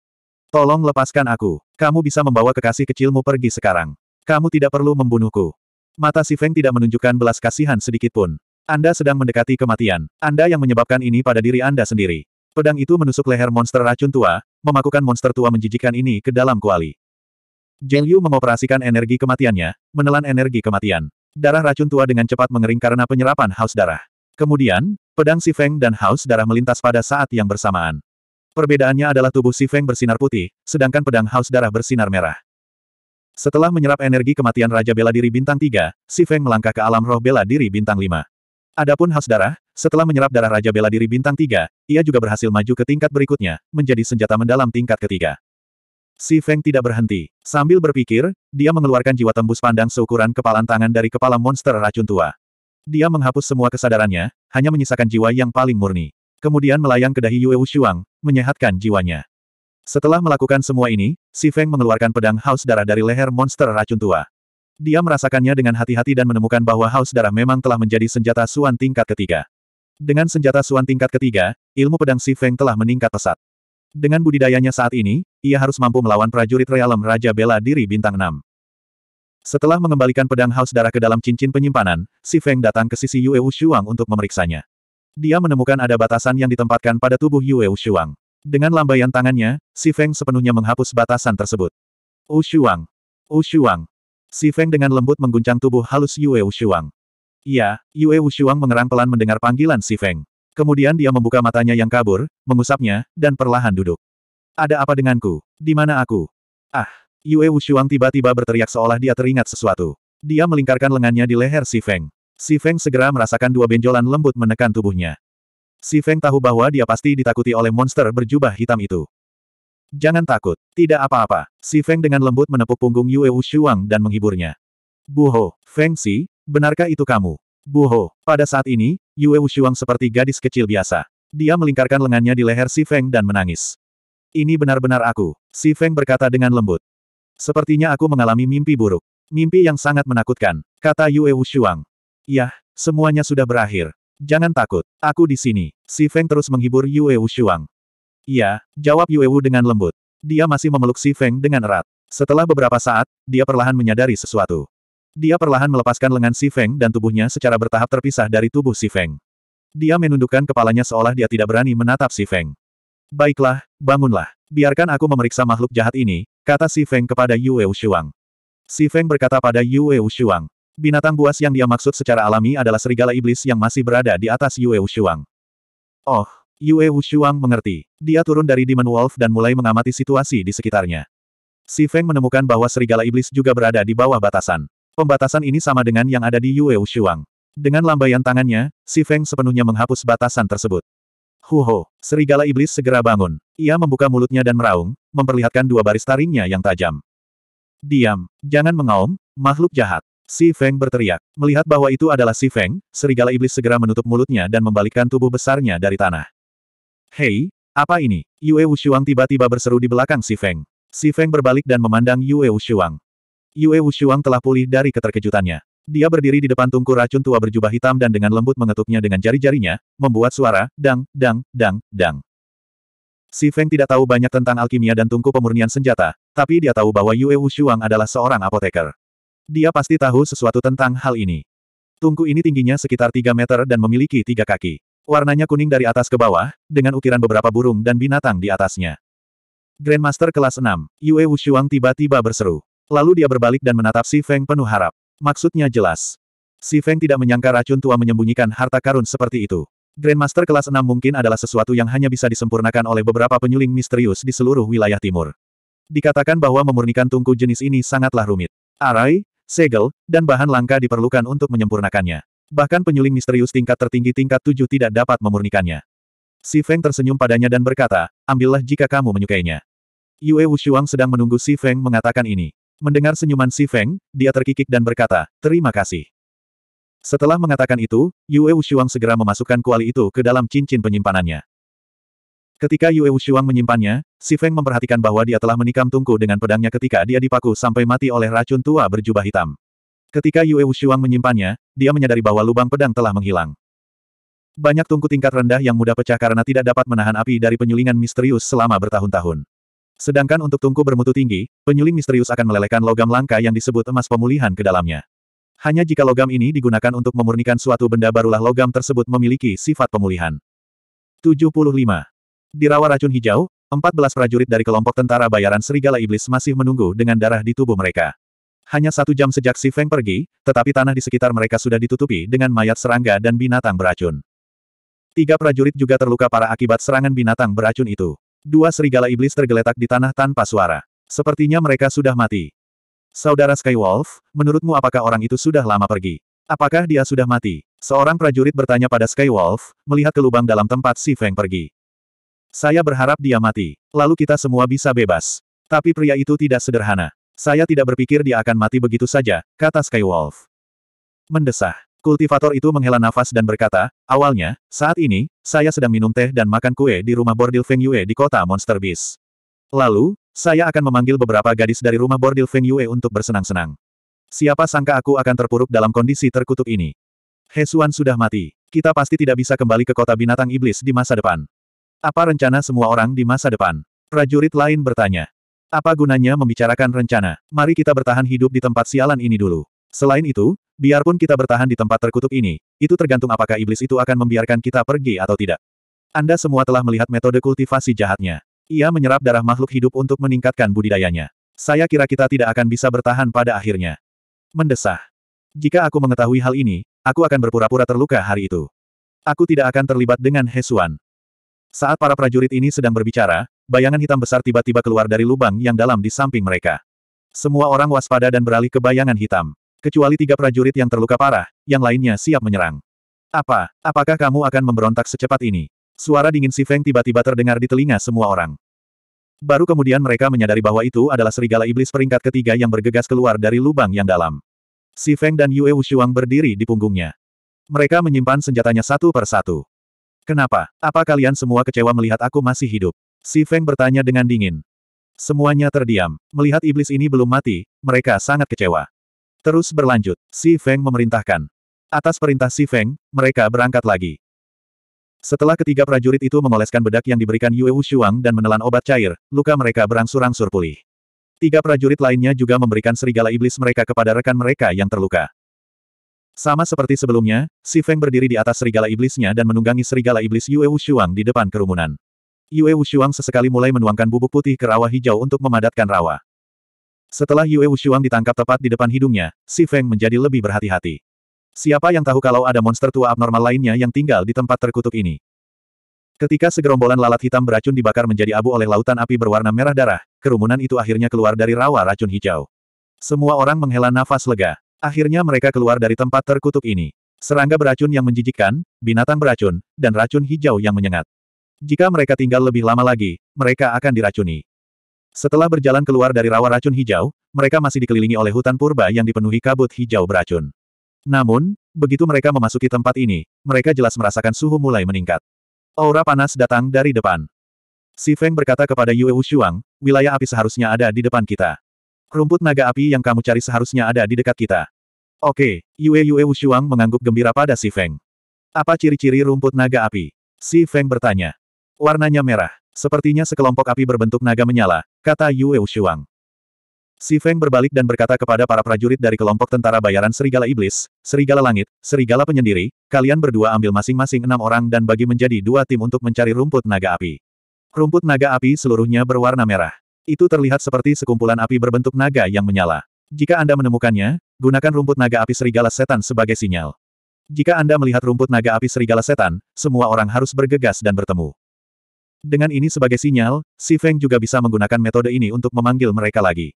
Tolong lepaskan aku. Kamu bisa membawa kekasih kecilmu pergi sekarang. Kamu tidak perlu membunuhku. Mata si Feng tidak menunjukkan belas kasihan sedikit pun. Anda sedang mendekati kematian. Anda yang menyebabkan ini pada diri Anda sendiri. Pedang itu menusuk leher monster racun tua, memakukan monster tua menjijikan ini ke dalam kuali. Zheng Yu mengoperasikan energi kematiannya, menelan energi kematian. Darah racun tua dengan cepat mengering karena penyerapan haus darah. Kemudian, pedang si Feng dan haus darah melintas pada saat yang bersamaan. Perbedaannya adalah tubuh Si Feng bersinar putih, sedangkan pedang haus darah bersinar merah. Setelah menyerap energi kematian Raja Bela Diri Bintang 3, Si Feng melangkah ke alam roh Bela Diri Bintang 5. Adapun haus darah, setelah menyerap darah Raja Bela Diri Bintang 3, ia juga berhasil maju ke tingkat berikutnya, menjadi senjata mendalam tingkat ketiga. Si Feng tidak berhenti. Sambil berpikir, dia mengeluarkan jiwa tembus pandang seukuran kepalan tangan dari kepala monster racun tua. Dia menghapus semua kesadarannya, hanya menyisakan jiwa yang paling murni kemudian melayang ke dahi Yue Wushuang, menyehatkan jiwanya. Setelah melakukan semua ini, Si Feng mengeluarkan pedang haus darah dari leher monster racun tua. Dia merasakannya dengan hati-hati dan menemukan bahwa haus darah memang telah menjadi senjata Suan tingkat ketiga. Dengan senjata Suan tingkat ketiga, ilmu pedang Si Feng telah meningkat pesat. Dengan budidayanya saat ini, ia harus mampu melawan prajurit realem Raja Bela Diri Bintang 6. Setelah mengembalikan pedang haus darah ke dalam cincin penyimpanan, Si Feng datang ke sisi Yue Wushuang untuk memeriksanya. Dia menemukan ada batasan yang ditempatkan pada tubuh Yue Shuang. Dengan lambaian tangannya, Si Feng sepenuhnya menghapus batasan tersebut. Ushuang! Ushuang! Si Feng dengan lembut mengguncang tubuh halus Yue Ushuang. Iya, Yue Ushuang mengerang pelan mendengar panggilan Si Feng. Kemudian dia membuka matanya yang kabur, mengusapnya, dan perlahan duduk. Ada apa denganku? Di mana aku? Ah! Yue Wushuang tiba-tiba berteriak seolah dia teringat sesuatu. Dia melingkarkan lengannya di leher Si Feng. Si Feng segera merasakan dua benjolan lembut menekan tubuhnya. Si Feng tahu bahwa dia pasti ditakuti oleh monster berjubah hitam itu. Jangan takut, tidak apa-apa. Si Feng dengan lembut menepuk punggung Yue Wushuang dan menghiburnya. Buho, Feng Si, benarkah itu kamu? Buho, pada saat ini, Yue Wushuang seperti gadis kecil biasa. Dia melingkarkan lengannya di leher Si Feng dan menangis. Ini benar-benar aku, Si Feng berkata dengan lembut. Sepertinya aku mengalami mimpi buruk. Mimpi yang sangat menakutkan, kata Yue Wushuang. Yah, semuanya sudah berakhir. Jangan takut, aku di sini. Si Feng terus menghibur Yue Wu Shuang. Iya, jawab Yue Wu dengan lembut. Dia masih memeluk Si Feng dengan erat. Setelah beberapa saat, dia perlahan menyadari sesuatu. Dia perlahan melepaskan lengan Si Feng dan tubuhnya secara bertahap terpisah dari tubuh Si Feng. Dia menundukkan kepalanya seolah dia tidak berani menatap Si Feng. Baiklah, bangunlah. Biarkan aku memeriksa makhluk jahat ini, kata Si Feng kepada Yue Wu Shuang. Si Feng berkata pada Yue Wu Shuang. Binatang buas yang dia maksud secara alami adalah serigala iblis yang masih berada di atas Yue Wushuang. Oh, Yue Wushuang mengerti. Dia turun dari Demon Wolf dan mulai mengamati situasi di sekitarnya. Si Feng menemukan bahwa serigala iblis juga berada di bawah batasan. Pembatasan ini sama dengan yang ada di Yue Wushuang. Dengan lambaian tangannya, si Feng sepenuhnya menghapus batasan tersebut. Huho, serigala iblis segera bangun. Ia membuka mulutnya dan meraung, memperlihatkan dua baris taringnya yang tajam. Diam, jangan mengaum, makhluk jahat. Si Feng berteriak. Melihat bahwa itu adalah Si Feng, serigala iblis segera menutup mulutnya dan membalikkan tubuh besarnya dari tanah. Hei, apa ini? Yue Wushuang tiba-tiba berseru di belakang Si Feng. Si Feng berbalik dan memandang Yue Wushuang. Yue Wushuang telah pulih dari keterkejutannya. Dia berdiri di depan tungku racun tua berjubah hitam dan dengan lembut mengetuknya dengan jari-jarinya, membuat suara, dang, dang, dang, dang. Si Feng tidak tahu banyak tentang alkimia dan tungku pemurnian senjata, tapi dia tahu bahwa Yue Wushuang adalah seorang apoteker. Dia pasti tahu sesuatu tentang hal ini. Tungku ini tingginya sekitar 3 meter dan memiliki tiga kaki. Warnanya kuning dari atas ke bawah, dengan ukiran beberapa burung dan binatang di atasnya. Grandmaster kelas 6, Yue Wushuang tiba-tiba berseru. Lalu dia berbalik dan menatap Si Feng penuh harap. Maksudnya jelas. Si Feng tidak menyangka racun tua menyembunyikan harta karun seperti itu. Grandmaster kelas 6 mungkin adalah sesuatu yang hanya bisa disempurnakan oleh beberapa penyuling misterius di seluruh wilayah timur. Dikatakan bahwa memurnikan tungku jenis ini sangatlah rumit. Arai, segel, dan bahan langka diperlukan untuk menyempurnakannya. Bahkan penyuling misterius tingkat tertinggi tingkat tujuh tidak dapat memurnikannya. Si Feng tersenyum padanya dan berkata, ambillah jika kamu menyukainya. Yue Wushuang sedang menunggu Si Feng mengatakan ini. Mendengar senyuman Si Feng, dia terkikik dan berkata, terima kasih. Setelah mengatakan itu, Yue Wushuang segera memasukkan kuali itu ke dalam cincin penyimpanannya. Ketika Yue Wushuang menyimpannya, Si Feng memperhatikan bahwa dia telah menikam tungku dengan pedangnya ketika dia dipaku sampai mati oleh racun tua berjubah hitam. Ketika Yue Wushuang menyimpannya, dia menyadari bahwa lubang pedang telah menghilang. Banyak tungku tingkat rendah yang mudah pecah karena tidak dapat menahan api dari penyulingan misterius selama bertahun-tahun. Sedangkan untuk tungku bermutu tinggi, penyuling misterius akan melelehkan logam langka yang disebut emas pemulihan ke dalamnya. Hanya jika logam ini digunakan untuk memurnikan suatu benda barulah logam tersebut memiliki sifat pemulihan. 75. Di rawa racun hijau, 14 prajurit dari kelompok tentara bayaran Serigala Iblis masih menunggu dengan darah di tubuh mereka. Hanya satu jam sejak Si Feng pergi, tetapi tanah di sekitar mereka sudah ditutupi dengan mayat serangga dan binatang beracun. Tiga prajurit juga terluka parah akibat serangan binatang beracun itu. Dua serigala iblis tergeletak di tanah tanpa suara. Sepertinya mereka sudah mati. Saudara Skywolf, menurutmu apakah orang itu sudah lama pergi? Apakah dia sudah mati? Seorang prajurit bertanya pada Skywolf, melihat ke lubang dalam tempat Si Feng pergi. Saya berharap dia mati. Lalu kita semua bisa bebas. Tapi pria itu tidak sederhana. Saya tidak berpikir dia akan mati begitu saja, kata Skywolf. Mendesah. Kultivator itu menghela nafas dan berkata, awalnya, saat ini, saya sedang minum teh dan makan kue di rumah bordil Feng Yue di kota Monster Beast. Lalu, saya akan memanggil beberapa gadis dari rumah bordil Feng Yue untuk bersenang-senang. Siapa sangka aku akan terpuruk dalam kondisi terkutuk ini. Hesuan sudah mati. Kita pasti tidak bisa kembali ke kota binatang iblis di masa depan. Apa rencana semua orang di masa depan? Prajurit lain bertanya. Apa gunanya membicarakan rencana? Mari kita bertahan hidup di tempat sialan ini dulu. Selain itu, biarpun kita bertahan di tempat terkutuk ini, itu tergantung apakah iblis itu akan membiarkan kita pergi atau tidak. Anda semua telah melihat metode kultivasi jahatnya. Ia menyerap darah makhluk hidup untuk meningkatkan budidayanya. Saya kira kita tidak akan bisa bertahan pada akhirnya. Mendesah. Jika aku mengetahui hal ini, aku akan berpura-pura terluka hari itu. Aku tidak akan terlibat dengan Hesuan. Saat para prajurit ini sedang berbicara, bayangan hitam besar tiba-tiba keluar dari lubang yang dalam di samping mereka. Semua orang waspada dan beralih ke bayangan hitam. Kecuali tiga prajurit yang terluka parah, yang lainnya siap menyerang. Apa, apakah kamu akan memberontak secepat ini? Suara dingin Si Feng tiba-tiba terdengar di telinga semua orang. Baru kemudian mereka menyadari bahwa itu adalah serigala iblis peringkat ketiga yang bergegas keluar dari lubang yang dalam. Si Feng dan Yue Wushuang berdiri di punggungnya. Mereka menyimpan senjatanya satu per satu. Kenapa? Apa kalian semua kecewa melihat aku masih hidup? Si Feng bertanya dengan dingin. Semuanya terdiam. Melihat iblis ini belum mati, mereka sangat kecewa. Terus berlanjut, Si Feng memerintahkan. Atas perintah Si Feng, mereka berangkat lagi. Setelah ketiga prajurit itu mengoleskan bedak yang diberikan Yue Wushuang dan menelan obat cair, luka mereka berangsur-angsur pulih. Tiga prajurit lainnya juga memberikan serigala iblis mereka kepada rekan mereka yang terluka. Sama seperti sebelumnya, Si Feng berdiri di atas serigala iblisnya dan menunggangi serigala iblis Yue Wushuang di depan kerumunan. Yue Wushuang sesekali mulai menuangkan bubuk putih ke rawa hijau untuk memadatkan rawa. Setelah Yue Wushuang ditangkap tepat di depan hidungnya, Si Feng menjadi lebih berhati-hati. Siapa yang tahu kalau ada monster tua abnormal lainnya yang tinggal di tempat terkutuk ini? Ketika segerombolan lalat hitam beracun dibakar menjadi abu oleh lautan api berwarna merah darah, kerumunan itu akhirnya keluar dari rawa racun hijau. Semua orang menghela nafas lega. Akhirnya mereka keluar dari tempat terkutuk ini. Serangga beracun yang menjijikkan, binatang beracun, dan racun hijau yang menyengat. Jika mereka tinggal lebih lama lagi, mereka akan diracuni. Setelah berjalan keluar dari rawa racun hijau, mereka masih dikelilingi oleh hutan purba yang dipenuhi kabut hijau beracun. Namun, begitu mereka memasuki tempat ini, mereka jelas merasakan suhu mulai meningkat. Aura panas datang dari depan. Si Feng berkata kepada Yue Wushuang, wilayah api seharusnya ada di depan kita. Rumput naga api yang kamu cari seharusnya ada di dekat kita. Oke, Yue Yue Wushuang mengangguk gembira pada Si Feng. Apa ciri-ciri rumput naga api? Si Feng bertanya. Warnanya merah. Sepertinya sekelompok api berbentuk naga menyala, kata Yue Wushuang. Si Feng berbalik dan berkata kepada para prajurit dari kelompok tentara bayaran Serigala Iblis, Serigala Langit, Serigala Penyendiri, kalian berdua ambil masing-masing enam orang dan bagi menjadi dua tim untuk mencari rumput naga api. Rumput naga api seluruhnya berwarna merah. Itu terlihat seperti sekumpulan api berbentuk naga yang menyala. Jika Anda menemukannya, gunakan rumput naga api serigala setan sebagai sinyal. Jika Anda melihat rumput naga api serigala setan, semua orang harus bergegas dan bertemu. Dengan ini sebagai sinyal, Si Feng juga bisa menggunakan metode ini untuk memanggil mereka lagi.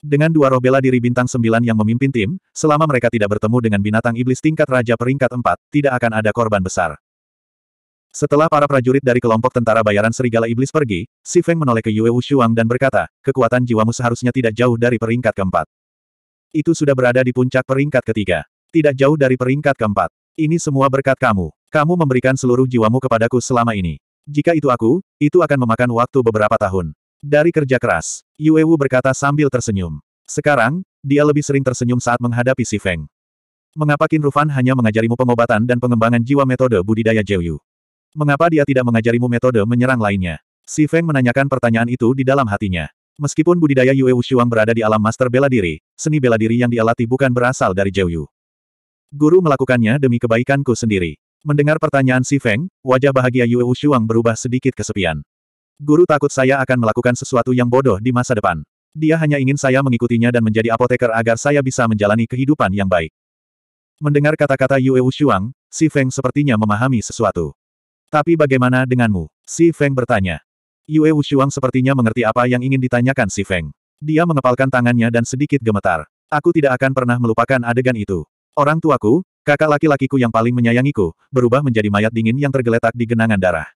Dengan dua roh bela diri bintang sembilan yang memimpin tim, selama mereka tidak bertemu dengan binatang iblis tingkat raja peringkat empat, tidak akan ada korban besar. Setelah para prajurit dari kelompok tentara bayaran serigala iblis pergi, Si Feng menoleh ke Yue Wushuang dan berkata, kekuatan jiwamu seharusnya tidak jauh dari peringkat keempat. Itu sudah berada di puncak peringkat ketiga. Tidak jauh dari peringkat keempat. Ini semua berkat kamu. Kamu memberikan seluruh jiwamu kepadaku selama ini. Jika itu aku, itu akan memakan waktu beberapa tahun. Dari kerja keras, Yue Wu berkata sambil tersenyum. Sekarang, dia lebih sering tersenyum saat menghadapi Si Feng. Mengapa Qin Rufan hanya mengajarimu pengobatan dan pengembangan jiwa metode budidaya Jiu Mengapa dia tidak mengajarimu metode menyerang lainnya? Si Feng menanyakan pertanyaan itu di dalam hatinya. Meskipun budidaya Yue Wushuang berada di alam master bela diri, seni bela diri yang dia latih bukan berasal dari Zhou Yu. Guru melakukannya demi kebaikanku sendiri. Mendengar pertanyaan Si Feng, wajah bahagia Yue Wushuang berubah sedikit kesepian. Guru takut saya akan melakukan sesuatu yang bodoh di masa depan. Dia hanya ingin saya mengikutinya dan menjadi apoteker agar saya bisa menjalani kehidupan yang baik. Mendengar kata-kata Yue Wushuang, Si Feng sepertinya memahami sesuatu. Tapi bagaimana denganmu? Si Feng bertanya. Yue Wushuang sepertinya mengerti apa yang ingin ditanyakan si Feng. Dia mengepalkan tangannya dan sedikit gemetar. Aku tidak akan pernah melupakan adegan itu. Orang tuaku, kakak laki-lakiku yang paling menyayangiku, berubah menjadi mayat dingin yang tergeletak di genangan darah.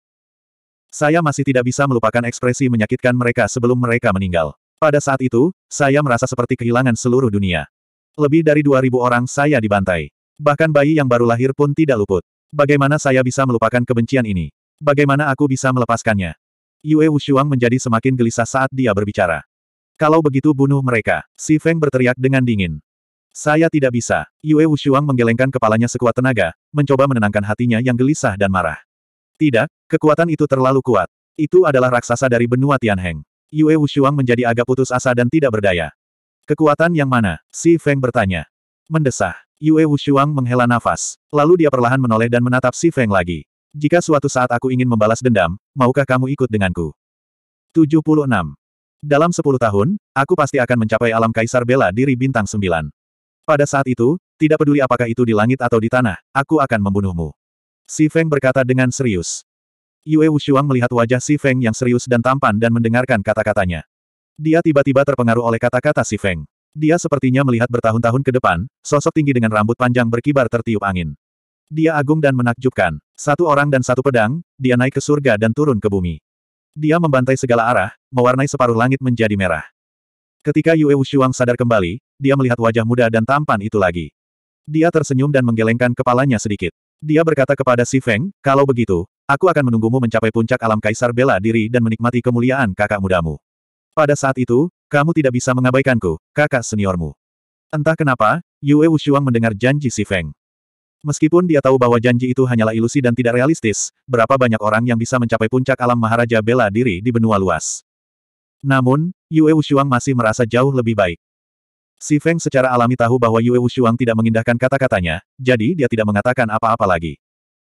Saya masih tidak bisa melupakan ekspresi menyakitkan mereka sebelum mereka meninggal. Pada saat itu, saya merasa seperti kehilangan seluruh dunia. Lebih dari 2.000 orang saya dibantai. Bahkan bayi yang baru lahir pun tidak luput. Bagaimana saya bisa melupakan kebencian ini? Bagaimana aku bisa melepaskannya? Yue Wushuang menjadi semakin gelisah saat dia berbicara. Kalau begitu bunuh mereka, Si Feng berteriak dengan dingin. Saya tidak bisa. Yue Wushuang menggelengkan kepalanya sekuat tenaga, mencoba menenangkan hatinya yang gelisah dan marah. Tidak, kekuatan itu terlalu kuat. Itu adalah raksasa dari benua Tianheng. Yue Wushuang menjadi agak putus asa dan tidak berdaya. Kekuatan yang mana? Si Feng bertanya. Mendesah. Yue Wushuang menghela nafas. Lalu dia perlahan menoleh dan menatap Si Feng lagi. Jika suatu saat aku ingin membalas dendam, maukah kamu ikut denganku? 76. Dalam 10 tahun, aku pasti akan mencapai alam kaisar bela diri bintang 9. Pada saat itu, tidak peduli apakah itu di langit atau di tanah, aku akan membunuhmu. Si Feng berkata dengan serius. Yue Wushuang melihat wajah Si Feng yang serius dan tampan dan mendengarkan kata-katanya. Dia tiba-tiba terpengaruh oleh kata-kata Si Feng. Dia sepertinya melihat bertahun-tahun ke depan, sosok tinggi dengan rambut panjang berkibar tertiup angin. Dia agung dan menakjubkan. Satu orang dan satu pedang, dia naik ke surga dan turun ke bumi. Dia membantai segala arah, mewarnai separuh langit menjadi merah. Ketika Yue Wushuang sadar kembali, dia melihat wajah muda dan tampan itu lagi. Dia tersenyum dan menggelengkan kepalanya sedikit. Dia berkata kepada Si Feng, kalau begitu, aku akan menunggumu mencapai puncak alam kaisar bela diri dan menikmati kemuliaan kakak mudamu. Pada saat itu, kamu tidak bisa mengabaikanku, kakak seniormu. Entah kenapa, Yue Wushuang mendengar janji Si Feng. Meskipun dia tahu bahwa janji itu hanyalah ilusi dan tidak realistis, berapa banyak orang yang bisa mencapai puncak alam Maharaja bela diri di benua luas. Namun, Yue Wushuang masih merasa jauh lebih baik. Si Feng secara alami tahu bahwa Yue Wushuang tidak mengindahkan kata-katanya, jadi dia tidak mengatakan apa-apa lagi.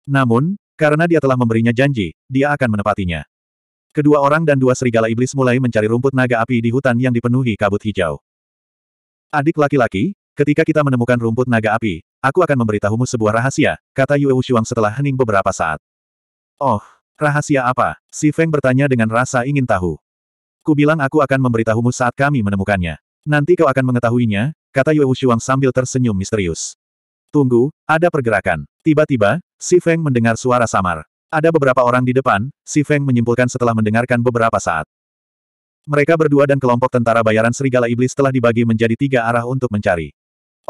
Namun, karena dia telah memberinya janji, dia akan menepatinya. Kedua orang dan dua serigala iblis mulai mencari rumput naga api di hutan yang dipenuhi kabut hijau. Adik laki-laki, ketika kita menemukan rumput naga api, aku akan memberitahumu sebuah rahasia, kata Yue Wushuang setelah hening beberapa saat. Oh, rahasia apa? Si Feng bertanya dengan rasa ingin tahu. Ku bilang aku akan memberitahumu saat kami menemukannya. Nanti kau akan mengetahuinya, kata Yue Wushuang sambil tersenyum misterius. Tunggu, ada pergerakan. Tiba-tiba, Si Feng mendengar suara samar. Ada beberapa orang di depan, Si Feng menyimpulkan setelah mendengarkan beberapa saat. Mereka berdua dan kelompok tentara bayaran Serigala Iblis telah dibagi menjadi tiga arah untuk mencari.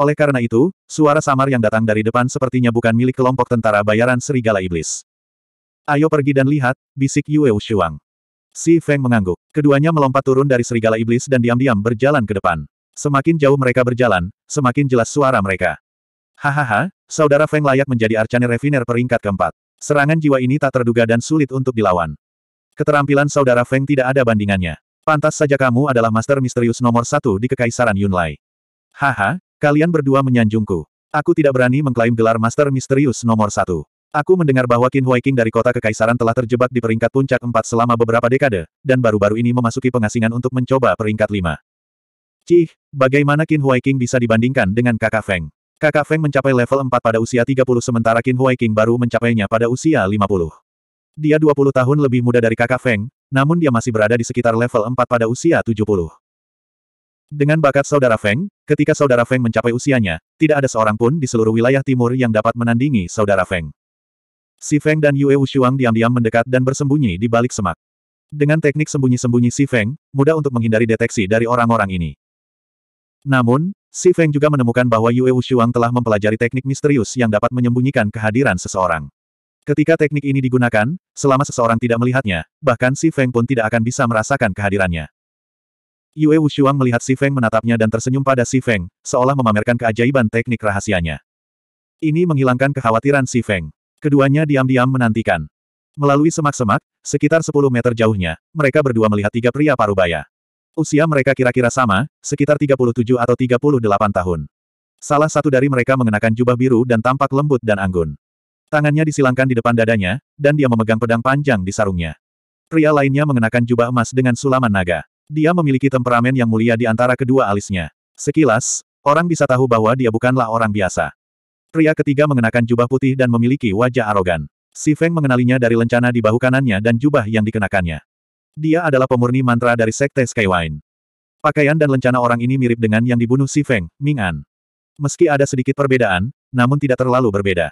Oleh karena itu, suara samar yang datang dari depan sepertinya bukan milik kelompok tentara bayaran Serigala Iblis. Ayo pergi dan lihat, bisik Yue Shuang. Si Feng mengangguk. Keduanya melompat turun dari Serigala Iblis dan diam-diam berjalan ke depan. Semakin jauh mereka berjalan, semakin jelas suara mereka. Hahaha, saudara Feng layak menjadi arcane refiner peringkat keempat. Serangan jiwa ini tak terduga dan sulit untuk dilawan. Keterampilan saudara Feng tidak ada bandingannya. Pantas saja kamu adalah master misterius nomor satu di Kekaisaran Yunlai. Haha, kalian berdua menyanjungku. Aku tidak berani mengklaim gelar master misterius nomor satu. Aku mendengar bahwa Qin King dari kota Kekaisaran telah terjebak di peringkat puncak empat selama beberapa dekade, dan baru-baru ini memasuki pengasingan untuk mencoba peringkat lima. Cih, bagaimana Qin King bisa dibandingkan dengan kakak Feng? Kakak Feng mencapai level 4 pada usia 30 sementara Qin Huai Qing baru mencapainya pada usia 50. Dia 20 tahun lebih muda dari kakak Feng, namun dia masih berada di sekitar level 4 pada usia 70. Dengan bakat saudara Feng, ketika saudara Feng mencapai usianya, tidak ada seorang pun di seluruh wilayah timur yang dapat menandingi saudara Feng. Si Feng dan Yue Wushuang diam-diam mendekat dan bersembunyi di balik semak. Dengan teknik sembunyi-sembunyi Si Feng, mudah untuk menghindari deteksi dari orang-orang ini. Namun, Si Feng juga menemukan bahwa Yue Wushuang telah mempelajari teknik misterius yang dapat menyembunyikan kehadiran seseorang. Ketika teknik ini digunakan, selama seseorang tidak melihatnya, bahkan Si Feng pun tidak akan bisa merasakan kehadirannya. Yue Wushuang melihat Si Feng menatapnya dan tersenyum pada Si Feng, seolah memamerkan keajaiban teknik rahasianya. Ini menghilangkan kekhawatiran Si Feng. Keduanya diam-diam menantikan. Melalui semak-semak, sekitar 10 meter jauhnya, mereka berdua melihat tiga pria parubaya. Usia mereka kira-kira sama, sekitar 37 atau 38 tahun. Salah satu dari mereka mengenakan jubah biru dan tampak lembut dan anggun. Tangannya disilangkan di depan dadanya, dan dia memegang pedang panjang di sarungnya. Pria lainnya mengenakan jubah emas dengan sulaman naga. Dia memiliki temperamen yang mulia di antara kedua alisnya. Sekilas, orang bisa tahu bahwa dia bukanlah orang biasa. Pria ketiga mengenakan jubah putih dan memiliki wajah arogan. Si Feng mengenalinya dari lencana di bahu kanannya dan jubah yang dikenakannya. Dia adalah pemurni mantra dari Sekte Skywine. Pakaian dan lencana orang ini mirip dengan yang dibunuh si Feng, Ming An. Meski ada sedikit perbedaan, namun tidak terlalu berbeda.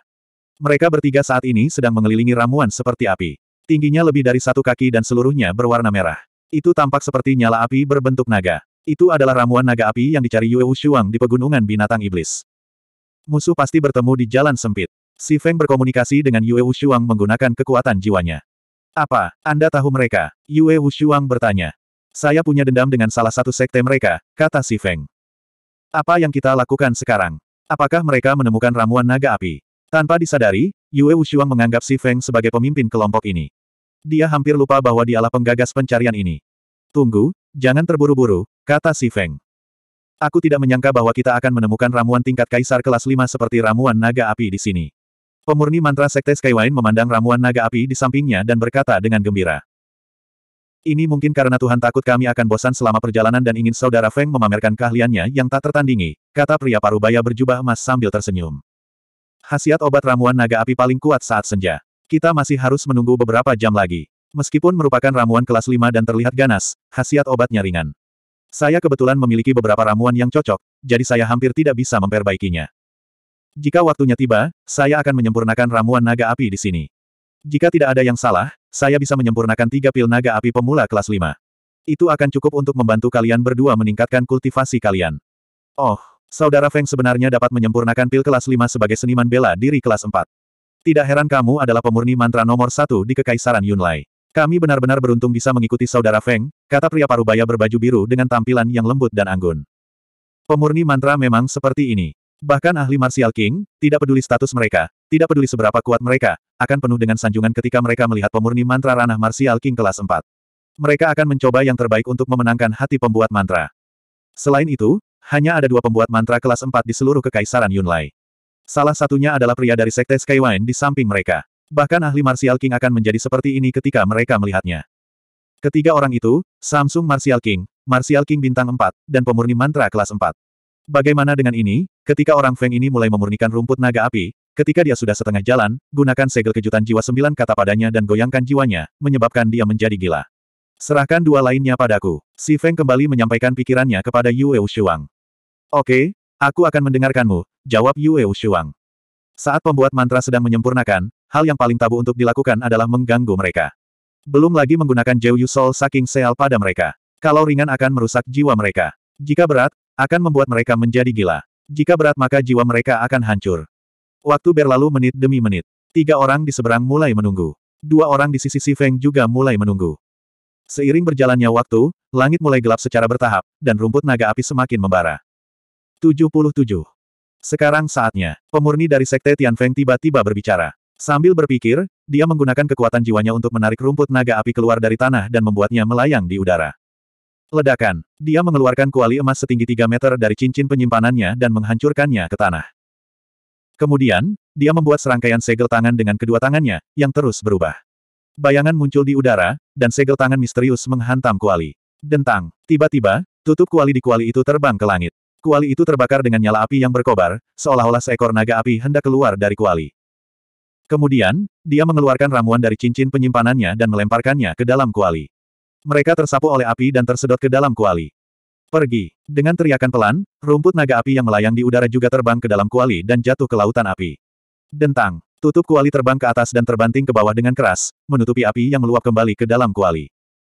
Mereka bertiga saat ini sedang mengelilingi ramuan seperti api. Tingginya lebih dari satu kaki dan seluruhnya berwarna merah. Itu tampak seperti nyala api berbentuk naga. Itu adalah ramuan naga api yang dicari Yue Wushuang di pegunungan binatang iblis. Musuh pasti bertemu di jalan sempit. Si Feng berkomunikasi dengan Yue Wushuang menggunakan kekuatan jiwanya. Apa, Anda tahu mereka? Yue Wushuang bertanya. Saya punya dendam dengan salah satu sekte mereka, kata Si Feng. Apa yang kita lakukan sekarang? Apakah mereka menemukan ramuan naga api? Tanpa disadari, Yue Wushuang menganggap Si Feng sebagai pemimpin kelompok ini. Dia hampir lupa bahwa dialah penggagas pencarian ini. Tunggu, jangan terburu-buru, kata Si Feng. Aku tidak menyangka bahwa kita akan menemukan ramuan tingkat kaisar kelas 5 seperti ramuan naga api di sini. Pemurni mantra Sekte Skywine memandang ramuan naga api di sampingnya dan berkata dengan gembira. Ini mungkin karena Tuhan takut kami akan bosan selama perjalanan dan ingin saudara Feng memamerkan keahliannya yang tak tertandingi, kata pria parubaya berjubah emas sambil tersenyum. Hasiat obat ramuan naga api paling kuat saat senja. Kita masih harus menunggu beberapa jam lagi. Meskipun merupakan ramuan kelas 5 dan terlihat ganas, hasiat obatnya ringan. Saya kebetulan memiliki beberapa ramuan yang cocok, jadi saya hampir tidak bisa memperbaikinya. Jika waktunya tiba, saya akan menyempurnakan ramuan naga api di sini. Jika tidak ada yang salah, saya bisa menyempurnakan tiga pil naga api pemula kelas 5. Itu akan cukup untuk membantu kalian berdua meningkatkan kultivasi kalian. Oh, saudara Feng sebenarnya dapat menyempurnakan pil kelas 5 sebagai seniman bela diri kelas 4. Tidak heran kamu adalah pemurni mantra nomor satu di Kekaisaran Yunlai. Kami benar-benar beruntung bisa mengikuti saudara Feng, kata pria parubaya berbaju biru dengan tampilan yang lembut dan anggun. Pemurni mantra memang seperti ini. Bahkan ahli Martial King, tidak peduli status mereka, tidak peduli seberapa kuat mereka, akan penuh dengan sanjungan ketika mereka melihat pemurni mantra ranah Martial King kelas 4. Mereka akan mencoba yang terbaik untuk memenangkan hati pembuat mantra. Selain itu, hanya ada dua pembuat mantra kelas 4 di seluruh kekaisaran Yunlai. Salah satunya adalah pria dari sekte Skywine di samping mereka. Bahkan ahli Martial King akan menjadi seperti ini ketika mereka melihatnya. Ketiga orang itu, Samsung Martial King, Martial King bintang 4, dan pemurni mantra kelas 4. Bagaimana dengan ini, Ketika orang Feng ini mulai memurnikan rumput naga api, ketika dia sudah setengah jalan, gunakan segel kejutan jiwa sembilan kata padanya dan goyangkan jiwanya, menyebabkan dia menjadi gila. Serahkan dua lainnya padaku. Si Feng kembali menyampaikan pikirannya kepada Yue Shuang. Oke, aku akan mendengarkanmu, jawab Yue Shuang. Saat pembuat mantra sedang menyempurnakan, hal yang paling tabu untuk dilakukan adalah mengganggu mereka. Belum lagi menggunakan Jiu Yu Soul Saking Seal pada mereka. Kalau ringan akan merusak jiwa mereka. Jika berat, akan membuat mereka menjadi gila. Jika berat maka jiwa mereka akan hancur. Waktu berlalu menit demi menit. Tiga orang di seberang mulai menunggu. Dua orang di sisi Sifeng juga mulai menunggu. Seiring berjalannya waktu, langit mulai gelap secara bertahap, dan rumput naga api semakin membara. 77. Sekarang saatnya, pemurni dari Sekte Tianfeng tiba-tiba berbicara. Sambil berpikir, dia menggunakan kekuatan jiwanya untuk menarik rumput naga api keluar dari tanah dan membuatnya melayang di udara. Ledakan. Dia mengeluarkan kuali emas setinggi 3 meter dari cincin penyimpanannya dan menghancurkannya ke tanah. Kemudian, dia membuat serangkaian segel tangan dengan kedua tangannya, yang terus berubah. Bayangan muncul di udara, dan segel tangan misterius menghantam kuali. Dentang. Tiba-tiba, tutup kuali di kuali itu terbang ke langit. Kuali itu terbakar dengan nyala api yang berkobar, seolah-olah seekor naga api hendak keluar dari kuali. Kemudian, dia mengeluarkan ramuan dari cincin penyimpanannya dan melemparkannya ke dalam kuali. Mereka tersapu oleh api dan tersedot ke dalam kuali. Pergi. Dengan teriakan pelan, rumput naga api yang melayang di udara juga terbang ke dalam kuali dan jatuh ke lautan api. Dentang. Tutup kuali terbang ke atas dan terbanting ke bawah dengan keras, menutupi api yang meluap kembali ke dalam kuali.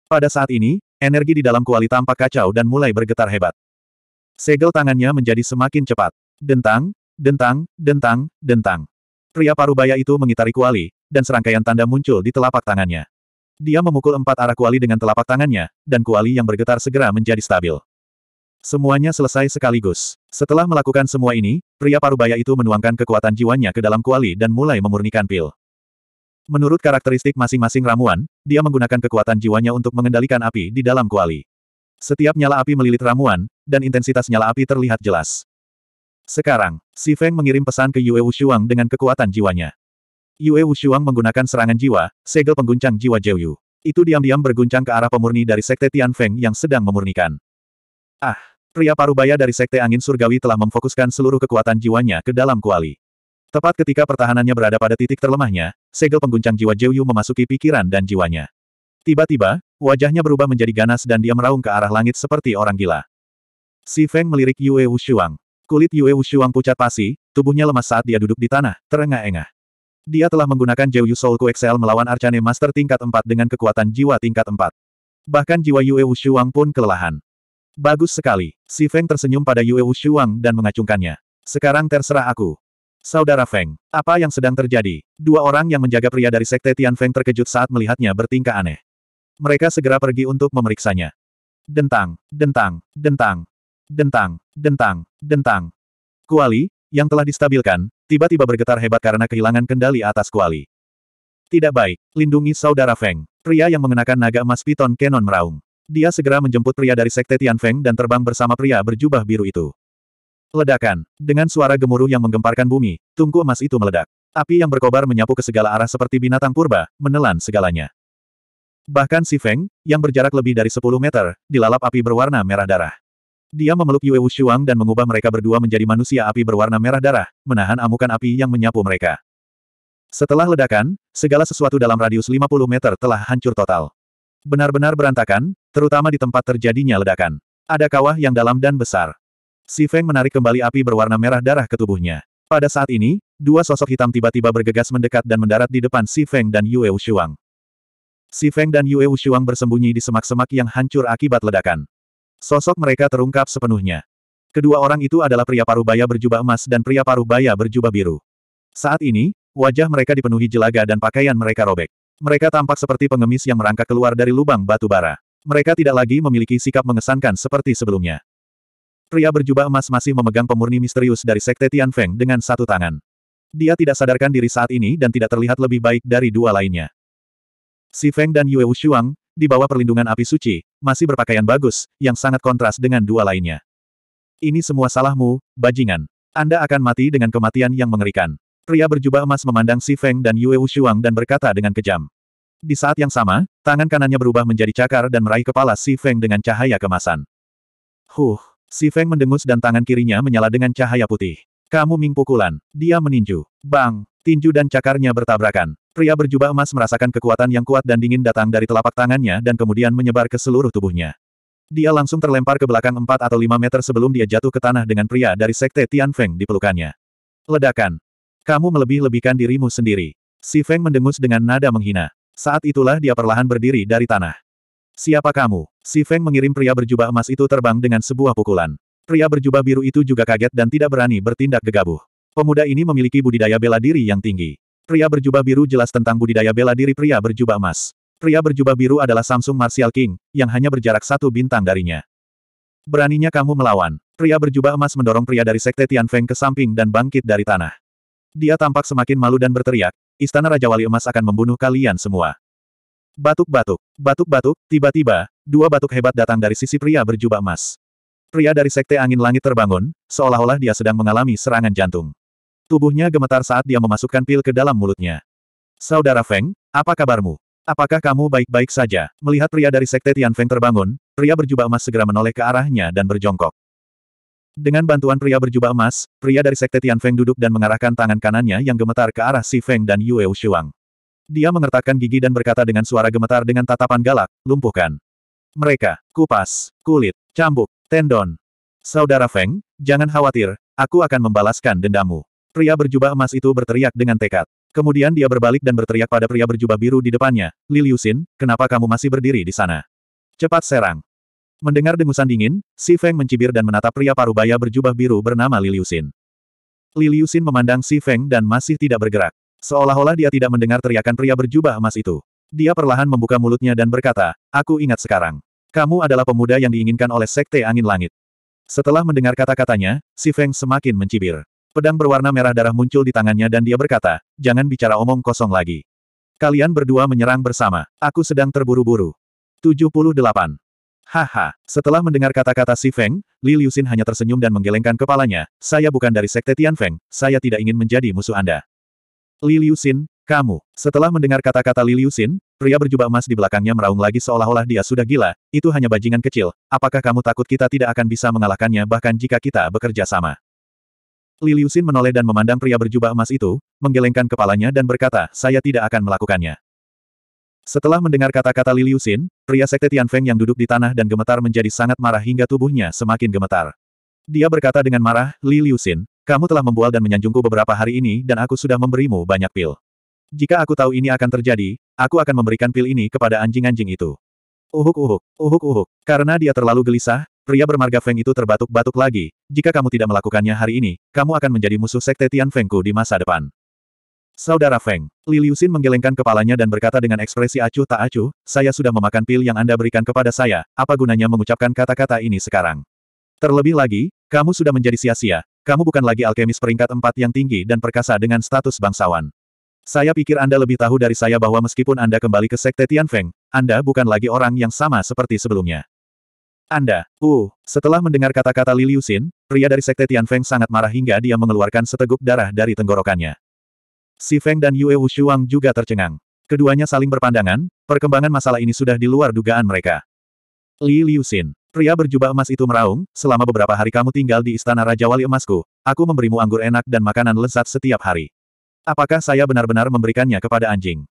Pada saat ini, energi di dalam kuali tampak kacau dan mulai bergetar hebat. Segel tangannya menjadi semakin cepat. Dentang, dentang, dentang, dentang. Pria parubaya itu mengitari kuali, dan serangkaian tanda muncul di telapak tangannya. Dia memukul empat arah kuali dengan telapak tangannya, dan kuali yang bergetar segera menjadi stabil. Semuanya selesai sekaligus. Setelah melakukan semua ini, pria parubaya itu menuangkan kekuatan jiwanya ke dalam kuali dan mulai memurnikan pil. Menurut karakteristik masing-masing ramuan, dia menggunakan kekuatan jiwanya untuk mengendalikan api di dalam kuali. Setiap nyala api melilit ramuan, dan intensitas nyala api terlihat jelas. Sekarang, Si Feng mengirim pesan ke Yue Wushuang dengan kekuatan jiwanya. Yue Wushuang menggunakan serangan jiwa, segel pengguncang jiwa Jiu Itu diam-diam berguncang ke arah pemurni dari Sekte Tian Feng yang sedang memurnikan. Ah! Pria parubaya dari Sekte Angin Surgawi telah memfokuskan seluruh kekuatan jiwanya ke dalam kuali. Tepat ketika pertahanannya berada pada titik terlemahnya, segel pengguncang jiwa Jiu memasuki pikiran dan jiwanya. Tiba-tiba, wajahnya berubah menjadi ganas dan dia meraung ke arah langit seperti orang gila. Si Feng melirik Yue Wushuang. Kulit Yue Wushuang pucat pasi, tubuhnya lemas saat dia duduk di tanah, terengah-engah. Dia telah menggunakan Jiu Yu Ku Excel melawan Arcane Master tingkat 4 dengan kekuatan jiwa tingkat 4. Bahkan jiwa Yue Wushuang pun kelelahan. Bagus sekali. Si Feng tersenyum pada Yue Wushuang dan mengacungkannya. Sekarang terserah aku. Saudara Feng, apa yang sedang terjadi? Dua orang yang menjaga pria dari sekte Tian Feng terkejut saat melihatnya bertingkah aneh. Mereka segera pergi untuk memeriksanya. Dentang, dentang, dentang, dentang, dentang, dentang. Kuali, yang telah distabilkan, tiba-tiba bergetar hebat karena kehilangan kendali atas kuali. Tidak baik, lindungi saudara Feng. Pria yang mengenakan naga emas piton Kenon meraung. Dia segera menjemput pria dari sekte Tian Feng dan terbang bersama pria berjubah biru itu. Ledakan. Dengan suara gemuruh yang menggemparkan bumi, tungku emas itu meledak. Api yang berkobar menyapu ke segala arah seperti binatang purba, menelan segalanya. Bahkan si Feng, yang berjarak lebih dari 10 meter, dilalap api berwarna merah darah. Dia memeluk Yue Wushuang dan mengubah mereka berdua menjadi manusia api berwarna merah darah, menahan amukan api yang menyapu mereka. Setelah ledakan, segala sesuatu dalam radius 50 meter telah hancur total. Benar-benar berantakan, terutama di tempat terjadinya ledakan. Ada kawah yang dalam dan besar. Si Feng menarik kembali api berwarna merah darah ke tubuhnya. Pada saat ini, dua sosok hitam tiba-tiba bergegas mendekat dan mendarat di depan Si Feng dan Yue Wushuang. Si Feng dan Yue Wushuang bersembunyi di semak-semak yang hancur akibat ledakan. Sosok mereka terungkap sepenuhnya. Kedua orang itu adalah pria parubaya berjubah emas dan pria parubaya berjubah biru. Saat ini, wajah mereka dipenuhi jelaga dan pakaian mereka robek. Mereka tampak seperti pengemis yang merangkak keluar dari lubang batu bara. Mereka tidak lagi memiliki sikap mengesankan seperti sebelumnya. Pria berjubah emas masih memegang pemurni misterius dari Sekte Tian Feng dengan satu tangan. Dia tidak sadarkan diri saat ini dan tidak terlihat lebih baik dari dua lainnya. Si Feng dan Yue Wushuang, di bawah perlindungan api suci, masih berpakaian bagus, yang sangat kontras dengan dua lainnya. Ini semua salahmu, bajingan. Anda akan mati dengan kematian yang mengerikan. Pria berjubah emas memandang Si Feng dan Yue Wushuang dan berkata dengan kejam. Di saat yang sama, tangan kanannya berubah menjadi cakar dan meraih kepala Si Feng dengan cahaya kemasan. Huh, Si Feng mendengus dan tangan kirinya menyala dengan cahaya putih. Kamu Ming pukulan. Dia meninju. Bang, tinju dan cakarnya bertabrakan. Pria berjubah emas merasakan kekuatan yang kuat dan dingin datang dari telapak tangannya dan kemudian menyebar ke seluruh tubuhnya. Dia langsung terlempar ke belakang 4 atau 5 meter sebelum dia jatuh ke tanah dengan pria dari sekte Tianfeng di pelukannya. Ledakan. Kamu melebih-lebihkan dirimu sendiri. Si Feng mendengus dengan nada menghina. Saat itulah dia perlahan berdiri dari tanah. Siapa kamu? Si Feng mengirim pria berjubah emas itu terbang dengan sebuah pukulan. Pria berjubah biru itu juga kaget dan tidak berani bertindak gegabah. Pemuda ini memiliki budidaya bela diri yang tinggi. Pria berjubah biru jelas tentang budidaya bela diri pria berjubah emas. Pria berjubah biru adalah Samsung Martial King, yang hanya berjarak satu bintang darinya. Beraninya kamu melawan. Pria berjubah emas mendorong pria dari Sekte Tian Feng ke samping dan bangkit dari tanah. Dia tampak semakin malu dan berteriak, Istana Raja Wali Emas akan membunuh kalian semua. Batuk-batuk, batuk-batuk, tiba-tiba, dua batuk hebat datang dari sisi pria berjubah emas. Pria dari Sekte Angin Langit terbangun, seolah-olah dia sedang mengalami serangan jantung. Tubuhnya gemetar saat dia memasukkan pil ke dalam mulutnya. Saudara Feng, apa kabarmu? Apakah kamu baik-baik saja? Melihat pria dari sekte Tian Feng terbangun, pria berjubah emas segera menoleh ke arahnya dan berjongkok. Dengan bantuan pria berjubah emas, pria dari sekte Tian Feng duduk dan mengarahkan tangan kanannya yang gemetar ke arah Si Feng dan Yue Shuang. Dia mengertakkan gigi dan berkata dengan suara gemetar dengan tatapan galak, lumpuhkan. Mereka, kupas, kulit, cambuk, tendon. Saudara Feng, jangan khawatir, aku akan membalaskan dendamu. Pria berjubah emas itu berteriak dengan tekad. Kemudian dia berbalik dan berteriak pada pria berjubah biru di depannya, Liliusin, kenapa kamu masih berdiri di sana? Cepat serang. Mendengar dengusan dingin, Si Feng mencibir dan menatap pria parubaya berjubah biru bernama Liliusin. Liliusin memandang Si Feng dan masih tidak bergerak. Seolah-olah dia tidak mendengar teriakan pria berjubah emas itu. Dia perlahan membuka mulutnya dan berkata, aku ingat sekarang. Kamu adalah pemuda yang diinginkan oleh Sekte Angin Langit. Setelah mendengar kata-katanya, Si Feng semakin mencibir. Pedang berwarna merah darah muncul di tangannya dan dia berkata, jangan bicara omong kosong lagi. Kalian berdua menyerang bersama. Aku sedang terburu-buru. 78. Haha, setelah mendengar kata-kata Si Feng, Li Liusin hanya tersenyum dan menggelengkan kepalanya, saya bukan dari Sekte Tian Feng, saya tidak ingin menjadi musuh Anda. Li Liusin, kamu. Setelah mendengar kata-kata Li Liusin, pria berjubah emas di belakangnya meraung lagi seolah-olah dia sudah gila, itu hanya bajingan kecil, apakah kamu takut kita tidak akan bisa mengalahkannya bahkan jika kita bekerja sama? Liliusin menoleh dan memandang pria berjubah emas itu, menggelengkan kepalanya dan berkata, saya tidak akan melakukannya. Setelah mendengar kata-kata Liliusin, pria sekte Feng yang duduk di tanah dan gemetar menjadi sangat marah hingga tubuhnya semakin gemetar. Dia berkata dengan marah, "Liliusin, kamu telah membual dan menyanjungku beberapa hari ini dan aku sudah memberimu banyak pil. Jika aku tahu ini akan terjadi, aku akan memberikan pil ini kepada anjing-anjing itu. Uhuk-uhuk, uhuk-uhuk. Karena dia terlalu gelisah, pria bermarga Feng itu terbatuk-batuk lagi, jika kamu tidak melakukannya hari ini, kamu akan menjadi musuh sekte Tian Fengku di masa depan. Saudara Feng, Li Xin menggelengkan kepalanya dan berkata dengan ekspresi acuh tak acuh, saya sudah memakan pil yang Anda berikan kepada saya, apa gunanya mengucapkan kata-kata ini sekarang? Terlebih lagi, kamu sudah menjadi sia-sia, kamu bukan lagi alkemis peringkat empat yang tinggi dan perkasa dengan status bangsawan. Saya pikir Anda lebih tahu dari saya bahwa meskipun Anda kembali ke Sekte Tian Feng, Anda bukan lagi orang yang sama seperti sebelumnya. Anda. Uh, setelah mendengar kata-kata Li Liusin, pria dari sekte Feng sangat marah hingga dia mengeluarkan seteguk darah dari tenggorokannya. Si Feng dan Yue Wushuang juga tercengang. Keduanya saling berpandangan, perkembangan masalah ini sudah di luar dugaan mereka. Li Liusin, pria berjubah emas itu meraung, selama beberapa hari kamu tinggal di istana Raja Wali Emasku, aku memberimu anggur enak dan makanan lezat setiap hari. Apakah saya benar-benar memberikannya kepada anjing?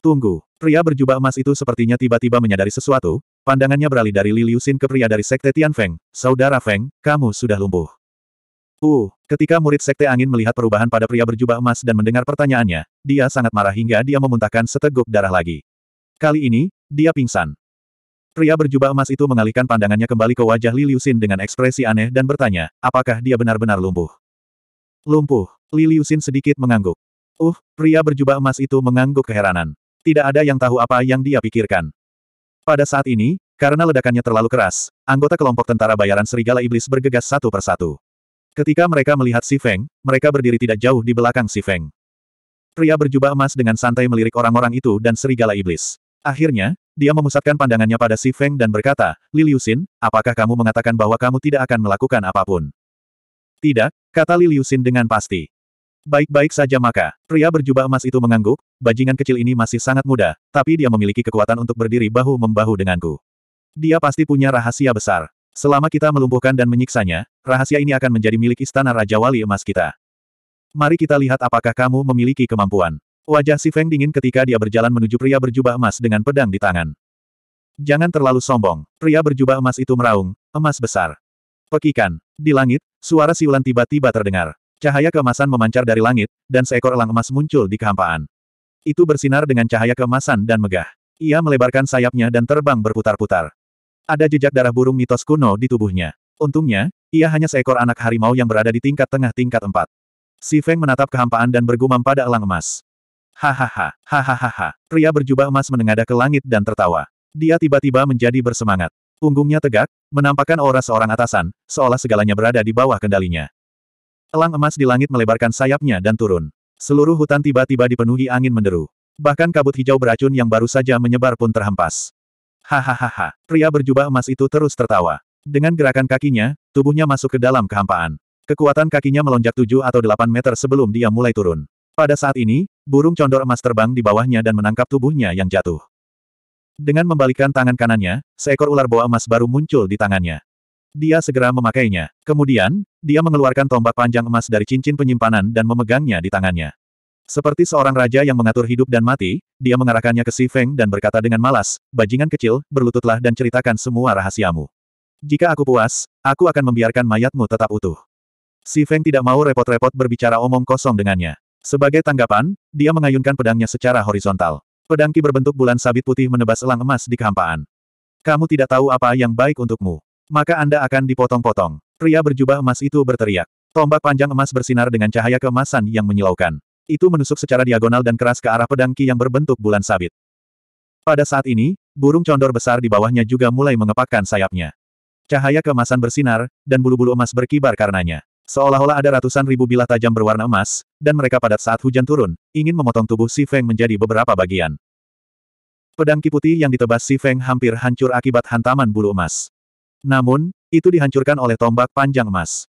Tunggu, pria berjubah emas itu sepertinya tiba-tiba menyadari sesuatu, Pandangannya beralih dari Li Liusin ke pria dari Sekte Tian Feng, Saudara Feng, kamu sudah lumpuh. Uh, ketika murid Sekte Angin melihat perubahan pada pria berjubah emas dan mendengar pertanyaannya, dia sangat marah hingga dia memuntahkan seteguk darah lagi. Kali ini, dia pingsan. Pria berjubah emas itu mengalihkan pandangannya kembali ke wajah Li Liusin dengan ekspresi aneh dan bertanya, apakah dia benar-benar lumpuh? Lumpuh, Li Liusin sedikit mengangguk. Uh, pria berjubah emas itu mengangguk keheranan. Tidak ada yang tahu apa yang dia pikirkan. Pada saat ini, karena ledakannya terlalu keras, anggota kelompok tentara bayaran serigala iblis bergegas satu persatu. Ketika mereka melihat Si Feng, mereka berdiri tidak jauh di belakang Si Feng. Pria berjubah emas dengan santai melirik orang-orang itu dan serigala iblis. Akhirnya, dia memusatkan pandangannya pada Si Feng dan berkata, Liliusin, apakah kamu mengatakan bahwa kamu tidak akan melakukan apapun? Tidak, kata Liliusin dengan pasti. Baik-baik saja maka, pria berjubah emas itu mengangguk, bajingan kecil ini masih sangat muda, tapi dia memiliki kekuatan untuk berdiri bahu-membahu denganku. Dia pasti punya rahasia besar. Selama kita melumpuhkan dan menyiksanya, rahasia ini akan menjadi milik istana Raja Wali Emas kita. Mari kita lihat apakah kamu memiliki kemampuan. Wajah si Feng dingin ketika dia berjalan menuju pria berjubah emas dengan pedang di tangan. Jangan terlalu sombong, pria berjubah emas itu meraung, emas besar. Pekikan, di langit, suara siulan tiba-tiba terdengar. Cahaya keemasan memancar dari langit, dan seekor elang emas muncul di kehampaan. Itu bersinar dengan cahaya keemasan dan megah. Ia melebarkan sayapnya dan terbang berputar-putar. Ada jejak darah burung mitos kuno di tubuhnya. Untungnya, ia hanya seekor anak harimau yang berada di tingkat tengah tingkat empat. Si Feng menatap kehampaan dan bergumam pada elang emas. Hahaha, hahaha. Pria berjubah emas menengadah ke langit dan tertawa. Dia tiba-tiba menjadi bersemangat. Punggungnya tegak, menampakkan aura seorang atasan, seolah segalanya berada di bawah kendalinya. Elang emas di langit melebarkan sayapnya dan turun. Seluruh hutan tiba-tiba dipenuhi angin menderu. Bahkan kabut hijau beracun yang baru saja menyebar pun terhempas. Hahaha, pria berjubah emas itu terus tertawa. Dengan gerakan kakinya, tubuhnya masuk ke dalam kehampaan. Kekuatan kakinya melonjak 7 atau 8 meter sebelum dia mulai turun. Pada saat ini, burung condor emas terbang di bawahnya dan menangkap tubuhnya yang jatuh. Dengan membalikkan tangan kanannya, seekor ular boa emas baru muncul di tangannya. Dia segera memakainya. Kemudian, dia mengeluarkan tombak panjang emas dari cincin penyimpanan dan memegangnya di tangannya. Seperti seorang raja yang mengatur hidup dan mati, dia mengarahkannya ke Si Feng dan berkata dengan malas, bajingan kecil, berlututlah dan ceritakan semua rahasiamu. Jika aku puas, aku akan membiarkan mayatmu tetap utuh. Si Feng tidak mau repot-repot berbicara omong kosong dengannya. Sebagai tanggapan, dia mengayunkan pedangnya secara horizontal. Pedangki berbentuk bulan sabit putih menebas elang emas di kehampaan. Kamu tidak tahu apa yang baik untukmu. Maka Anda akan dipotong-potong. Pria berjubah emas itu berteriak. Tombak panjang emas bersinar dengan cahaya keemasan yang menyilaukan. Itu menusuk secara diagonal dan keras ke arah pedang Ki yang berbentuk bulan sabit. Pada saat ini, burung condor besar di bawahnya juga mulai mengepakkan sayapnya. Cahaya keemasan bersinar, dan bulu-bulu emas berkibar karenanya. Seolah-olah ada ratusan ribu bilah tajam berwarna emas, dan mereka padat saat hujan turun, ingin memotong tubuh Si Feng menjadi beberapa bagian. Pedang Ki putih yang ditebas Si Feng hampir hancur akibat hantaman bulu emas. Namun, itu dihancurkan oleh tombak panjang emas.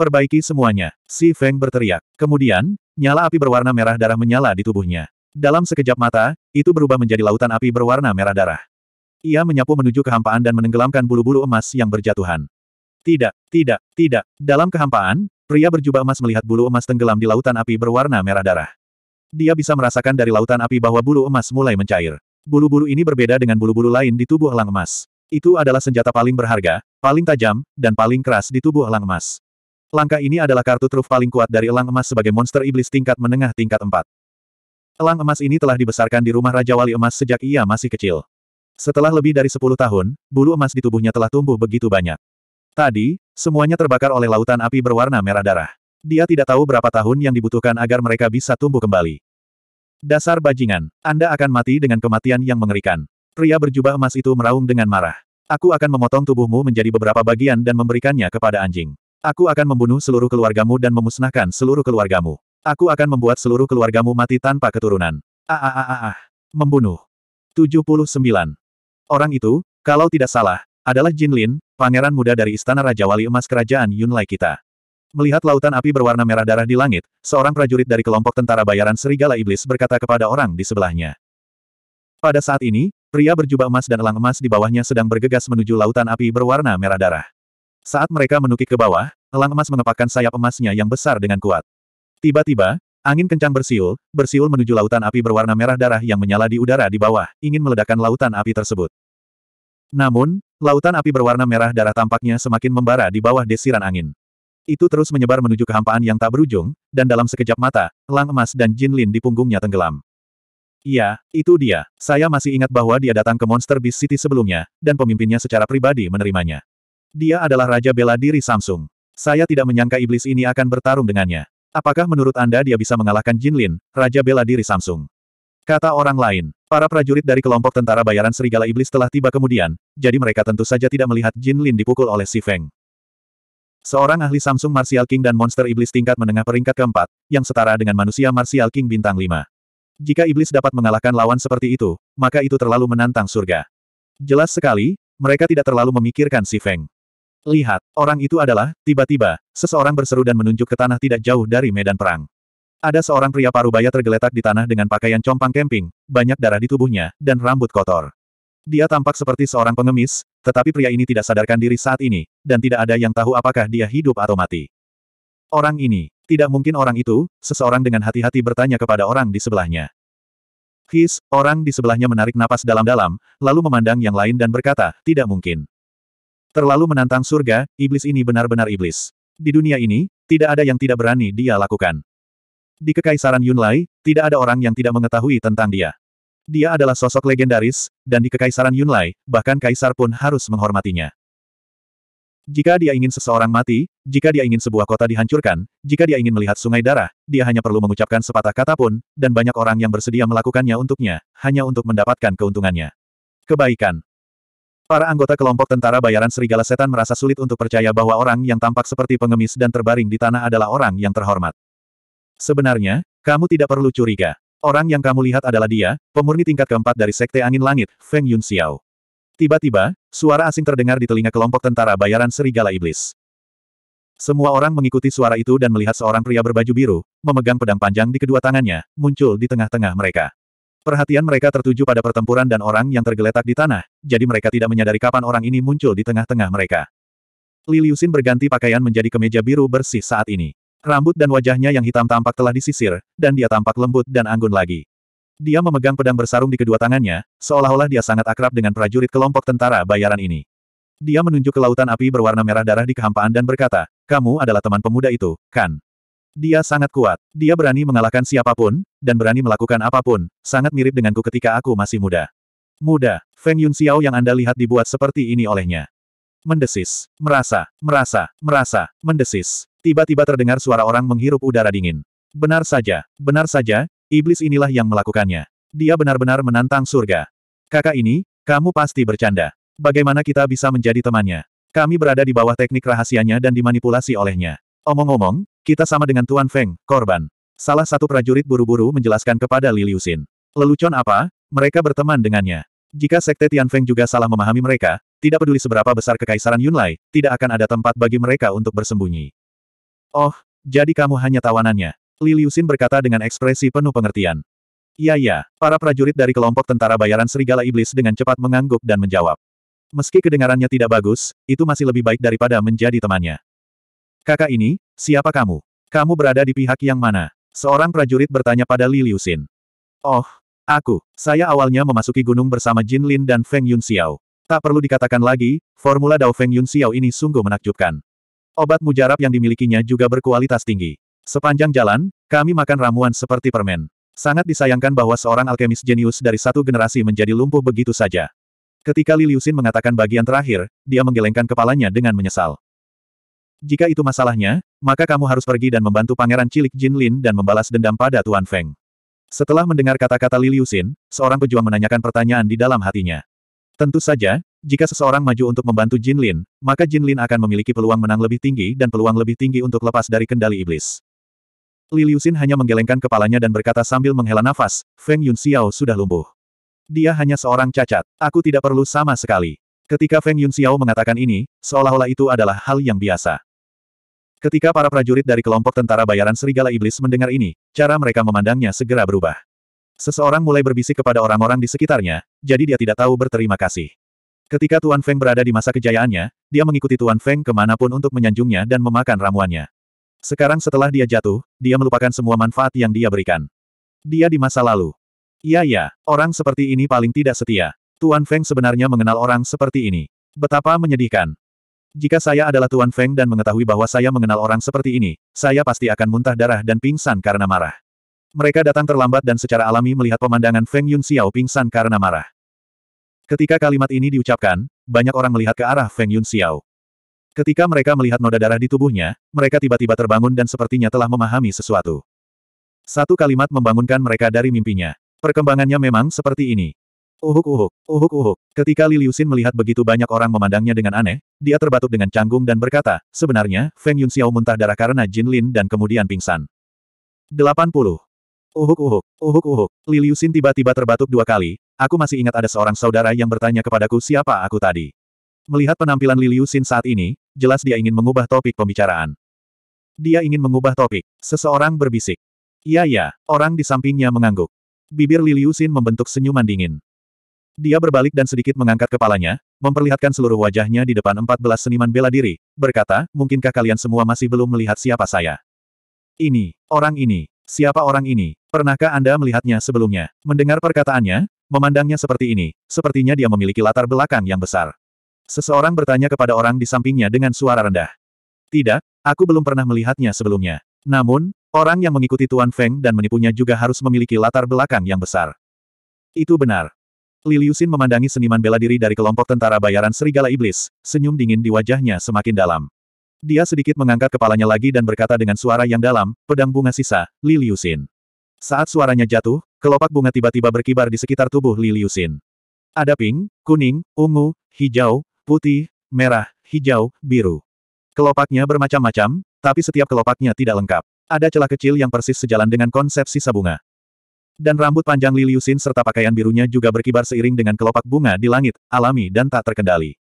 Perbaiki semuanya, si Feng berteriak. Kemudian, nyala api berwarna merah darah menyala di tubuhnya. Dalam sekejap mata, itu berubah menjadi lautan api berwarna merah darah. Ia menyapu menuju kehampaan dan menenggelamkan bulu-bulu emas yang berjatuhan. Tidak, tidak, tidak. Dalam kehampaan, pria berjubah emas melihat bulu emas tenggelam di lautan api berwarna merah darah. Dia bisa merasakan dari lautan api bahwa bulu emas mulai mencair. Bulu-bulu ini berbeda dengan bulu-bulu lain di tubuh elang emas. Itu adalah senjata paling berharga, paling tajam, dan paling keras di tubuh elang emas. Langkah ini adalah kartu truf paling kuat dari elang emas sebagai monster iblis tingkat menengah tingkat 4. Elang emas ini telah dibesarkan di rumah Raja Wali Emas sejak ia masih kecil. Setelah lebih dari 10 tahun, bulu emas di tubuhnya telah tumbuh begitu banyak. Tadi, semuanya terbakar oleh lautan api berwarna merah darah. Dia tidak tahu berapa tahun yang dibutuhkan agar mereka bisa tumbuh kembali. Dasar bajingan, Anda akan mati dengan kematian yang mengerikan. Pria berjubah emas itu meraung dengan marah. Aku akan memotong tubuhmu menjadi beberapa bagian dan memberikannya kepada anjing. Aku akan membunuh seluruh keluargamu dan memusnahkan seluruh keluargamu. Aku akan membuat seluruh keluargamu mati tanpa keturunan. Ah ah ah ah. ah. Membunuh. 79. Orang itu, kalau tidak salah, adalah Jin Lin, pangeran muda dari Istana Raja Wali Emas Kerajaan Yunlai kita. Melihat lautan api berwarna merah darah di langit, seorang prajurit dari kelompok tentara bayaran Serigala Iblis berkata kepada orang di sebelahnya. Pada saat ini, Pria berjubah emas dan elang emas di bawahnya sedang bergegas menuju lautan api berwarna merah darah. Saat mereka menukik ke bawah, elang emas mengepakkan sayap emasnya yang besar dengan kuat. Tiba-tiba, angin kencang bersiul, bersiul menuju lautan api berwarna merah darah yang menyala di udara di bawah, ingin meledakkan lautan api tersebut. Namun, lautan api berwarna merah darah tampaknya semakin membara di bawah desiran angin. Itu terus menyebar menuju kehampaan yang tak berujung, dan dalam sekejap mata, elang emas dan Jin Lin di punggungnya tenggelam. Iya, itu dia. Saya masih ingat bahwa dia datang ke Monster Beast City sebelumnya, dan pemimpinnya secara pribadi menerimanya. Dia adalah Raja Bela Diri Samsung. Saya tidak menyangka iblis ini akan bertarung dengannya. Apakah menurut Anda dia bisa mengalahkan Jin Lin, Raja Bela Diri Samsung? Kata orang lain, para prajurit dari kelompok tentara bayaran serigala iblis telah tiba kemudian, jadi mereka tentu saja tidak melihat Jin Lin dipukul oleh si Feng. Seorang ahli Samsung Martial King dan monster iblis tingkat menengah peringkat keempat, yang setara dengan manusia Martial King bintang 5. Jika iblis dapat mengalahkan lawan seperti itu, maka itu terlalu menantang surga. Jelas sekali, mereka tidak terlalu memikirkan si Feng. Lihat, orang itu adalah, tiba-tiba, seseorang berseru dan menunjuk ke tanah tidak jauh dari medan perang. Ada seorang pria parubaya tergeletak di tanah dengan pakaian compang kemping, banyak darah di tubuhnya, dan rambut kotor. Dia tampak seperti seorang pengemis, tetapi pria ini tidak sadarkan diri saat ini, dan tidak ada yang tahu apakah dia hidup atau mati. Orang ini, tidak mungkin orang itu, seseorang dengan hati-hati bertanya kepada orang di sebelahnya. His, orang di sebelahnya menarik napas dalam-dalam, lalu memandang yang lain dan berkata, tidak mungkin. Terlalu menantang surga, iblis ini benar-benar iblis. Di dunia ini, tidak ada yang tidak berani dia lakukan. Di Kekaisaran Yunlai, tidak ada orang yang tidak mengetahui tentang dia. Dia adalah sosok legendaris, dan di Kekaisaran Yunlai, bahkan kaisar pun harus menghormatinya. Jika dia ingin seseorang mati, jika dia ingin sebuah kota dihancurkan, jika dia ingin melihat sungai darah, dia hanya perlu mengucapkan sepatah kata pun, dan banyak orang yang bersedia melakukannya untuknya, hanya untuk mendapatkan keuntungannya. Kebaikan Para anggota kelompok tentara bayaran serigala setan merasa sulit untuk percaya bahwa orang yang tampak seperti pengemis dan terbaring di tanah adalah orang yang terhormat. Sebenarnya, kamu tidak perlu curiga. Orang yang kamu lihat adalah dia, pemurni tingkat keempat dari Sekte Angin Langit, Feng Yun Xiao. Tiba-tiba, suara asing terdengar di telinga kelompok tentara bayaran serigala iblis. Semua orang mengikuti suara itu dan melihat seorang pria berbaju biru, memegang pedang panjang di kedua tangannya, muncul di tengah-tengah mereka. Perhatian mereka tertuju pada pertempuran dan orang yang tergeletak di tanah, jadi mereka tidak menyadari kapan orang ini muncul di tengah-tengah mereka. Liliusin berganti pakaian menjadi kemeja biru bersih saat ini. Rambut dan wajahnya yang hitam tampak telah disisir, dan dia tampak lembut dan anggun lagi. Dia memegang pedang bersarung di kedua tangannya, seolah-olah dia sangat akrab dengan prajurit kelompok tentara bayaran ini. Dia menunjuk ke lautan api berwarna merah darah di kehampaan dan berkata, kamu adalah teman pemuda itu, kan? Dia sangat kuat. Dia berani mengalahkan siapapun, dan berani melakukan apapun, sangat mirip denganku ketika aku masih muda. Muda, Feng Yun Xiao yang Anda lihat dibuat seperti ini olehnya. Mendesis, merasa, merasa, merasa, mendesis. Tiba-tiba terdengar suara orang menghirup udara dingin. Benar saja, benar saja, Iblis inilah yang melakukannya. Dia benar-benar menantang surga. Kakak ini, kamu pasti bercanda. Bagaimana kita bisa menjadi temannya? Kami berada di bawah teknik rahasianya dan dimanipulasi olehnya. Omong-omong, kita sama dengan Tuan Feng, korban. Salah satu prajurit buru-buru menjelaskan kepada Liliusin. Lelucon apa? Mereka berteman dengannya. Jika Sekte Tian Feng juga salah memahami mereka, tidak peduli seberapa besar kekaisaran Yunlai, tidak akan ada tempat bagi mereka untuk bersembunyi. Oh, jadi kamu hanya tawanannya. Li Liusin berkata dengan ekspresi penuh pengertian. Ya, ya. para prajurit dari kelompok tentara bayaran Serigala Iblis dengan cepat mengangguk dan menjawab. Meski kedengarannya tidak bagus, itu masih lebih baik daripada menjadi temannya. Kakak ini, siapa kamu? Kamu berada di pihak yang mana? Seorang prajurit bertanya pada Li Liusin. Oh, aku. Saya awalnya memasuki gunung bersama Jin Lin dan Feng Yun Xiao. Tak perlu dikatakan lagi, formula Dao Feng Yun Xiao ini sungguh menakjubkan. Obat mujarab yang dimilikinya juga berkualitas tinggi. Sepanjang jalan, kami makan ramuan seperti permen. Sangat disayangkan bahwa seorang alkemis jenius dari satu generasi menjadi lumpuh begitu saja. Ketika Liliusin mengatakan bagian terakhir, dia menggelengkan kepalanya dengan menyesal. Jika itu masalahnya, maka kamu harus pergi dan membantu pangeran cilik Jin Lin dan membalas dendam pada Tuan Feng. Setelah mendengar kata-kata Liliusin, seorang pejuang menanyakan pertanyaan di dalam hatinya. Tentu saja, jika seseorang maju untuk membantu Jin Lin, maka Jin Lin akan memiliki peluang menang lebih tinggi dan peluang lebih tinggi untuk lepas dari kendali iblis. Li Liusin hanya menggelengkan kepalanya dan berkata sambil menghela nafas, Feng Yun Xiao sudah lumpuh. Dia hanya seorang cacat, aku tidak perlu sama sekali. Ketika Feng Yun Xiao mengatakan ini, seolah-olah itu adalah hal yang biasa. Ketika para prajurit dari kelompok tentara bayaran Serigala Iblis mendengar ini, cara mereka memandangnya segera berubah. Seseorang mulai berbisik kepada orang-orang di sekitarnya, jadi dia tidak tahu berterima kasih. Ketika Tuan Feng berada di masa kejayaannya, dia mengikuti Tuan Feng kemanapun untuk menyanjungnya dan memakan ramuannya. Sekarang setelah dia jatuh, dia melupakan semua manfaat yang dia berikan. Dia di masa lalu. Iya ya, orang seperti ini paling tidak setia. Tuan Feng sebenarnya mengenal orang seperti ini. Betapa menyedihkan. Jika saya adalah Tuan Feng dan mengetahui bahwa saya mengenal orang seperti ini, saya pasti akan muntah darah dan pingsan karena marah. Mereka datang terlambat dan secara alami melihat pemandangan Feng Yun Xiao pingsan karena marah. Ketika kalimat ini diucapkan, banyak orang melihat ke arah Feng Yun Xiao. Ketika mereka melihat noda darah di tubuhnya, mereka tiba-tiba terbangun dan sepertinya telah memahami sesuatu. Satu kalimat membangunkan mereka dari mimpinya. Perkembangannya memang seperti ini. Uhuk-uhuk, uhuk-uhuk. Ketika Liliusin melihat begitu banyak orang memandangnya dengan aneh, dia terbatuk dengan canggung dan berkata, sebenarnya, Feng Yun Xiao muntah darah karena Jin Lin dan kemudian pingsan. 80. Uhuk-uhuk, uhuk-uhuk. Liliusin tiba-tiba terbatuk dua kali, aku masih ingat ada seorang saudara yang bertanya kepadaku siapa aku tadi. Melihat penampilan Liliu Xin saat ini, jelas dia ingin mengubah topik pembicaraan. Dia ingin mengubah topik. Seseorang berbisik. Iya ya, orang di sampingnya mengangguk. Bibir Liliu Xin membentuk senyuman dingin. Dia berbalik dan sedikit mengangkat kepalanya, memperlihatkan seluruh wajahnya di depan 14 seniman bela diri, berkata, mungkinkah kalian semua masih belum melihat siapa saya? Ini, orang ini, siapa orang ini, pernahkah Anda melihatnya sebelumnya? Mendengar perkataannya, memandangnya seperti ini, sepertinya dia memiliki latar belakang yang besar. Seseorang bertanya kepada orang di sampingnya dengan suara rendah. Tidak, aku belum pernah melihatnya sebelumnya. Namun, orang yang mengikuti Tuan Feng dan menipunya juga harus memiliki latar belakang yang besar. Itu benar. Liliusin memandangi seniman bela diri dari kelompok tentara bayaran Serigala Iblis, senyum dingin di wajahnya semakin dalam. Dia sedikit mengangkat kepalanya lagi dan berkata dengan suara yang dalam, pedang bunga sisa, Liliusin. Saat suaranya jatuh, kelopak bunga tiba-tiba berkibar di sekitar tubuh Liliusin. Ada pink, kuning, ungu, hijau, putih, merah, hijau, biru. Kelopaknya bermacam-macam, tapi setiap kelopaknya tidak lengkap. Ada celah kecil yang persis sejalan dengan konsep sisa bunga. Dan rambut panjang Liliusin serta pakaian birunya juga berkibar seiring dengan kelopak bunga di langit, alami dan tak terkendali.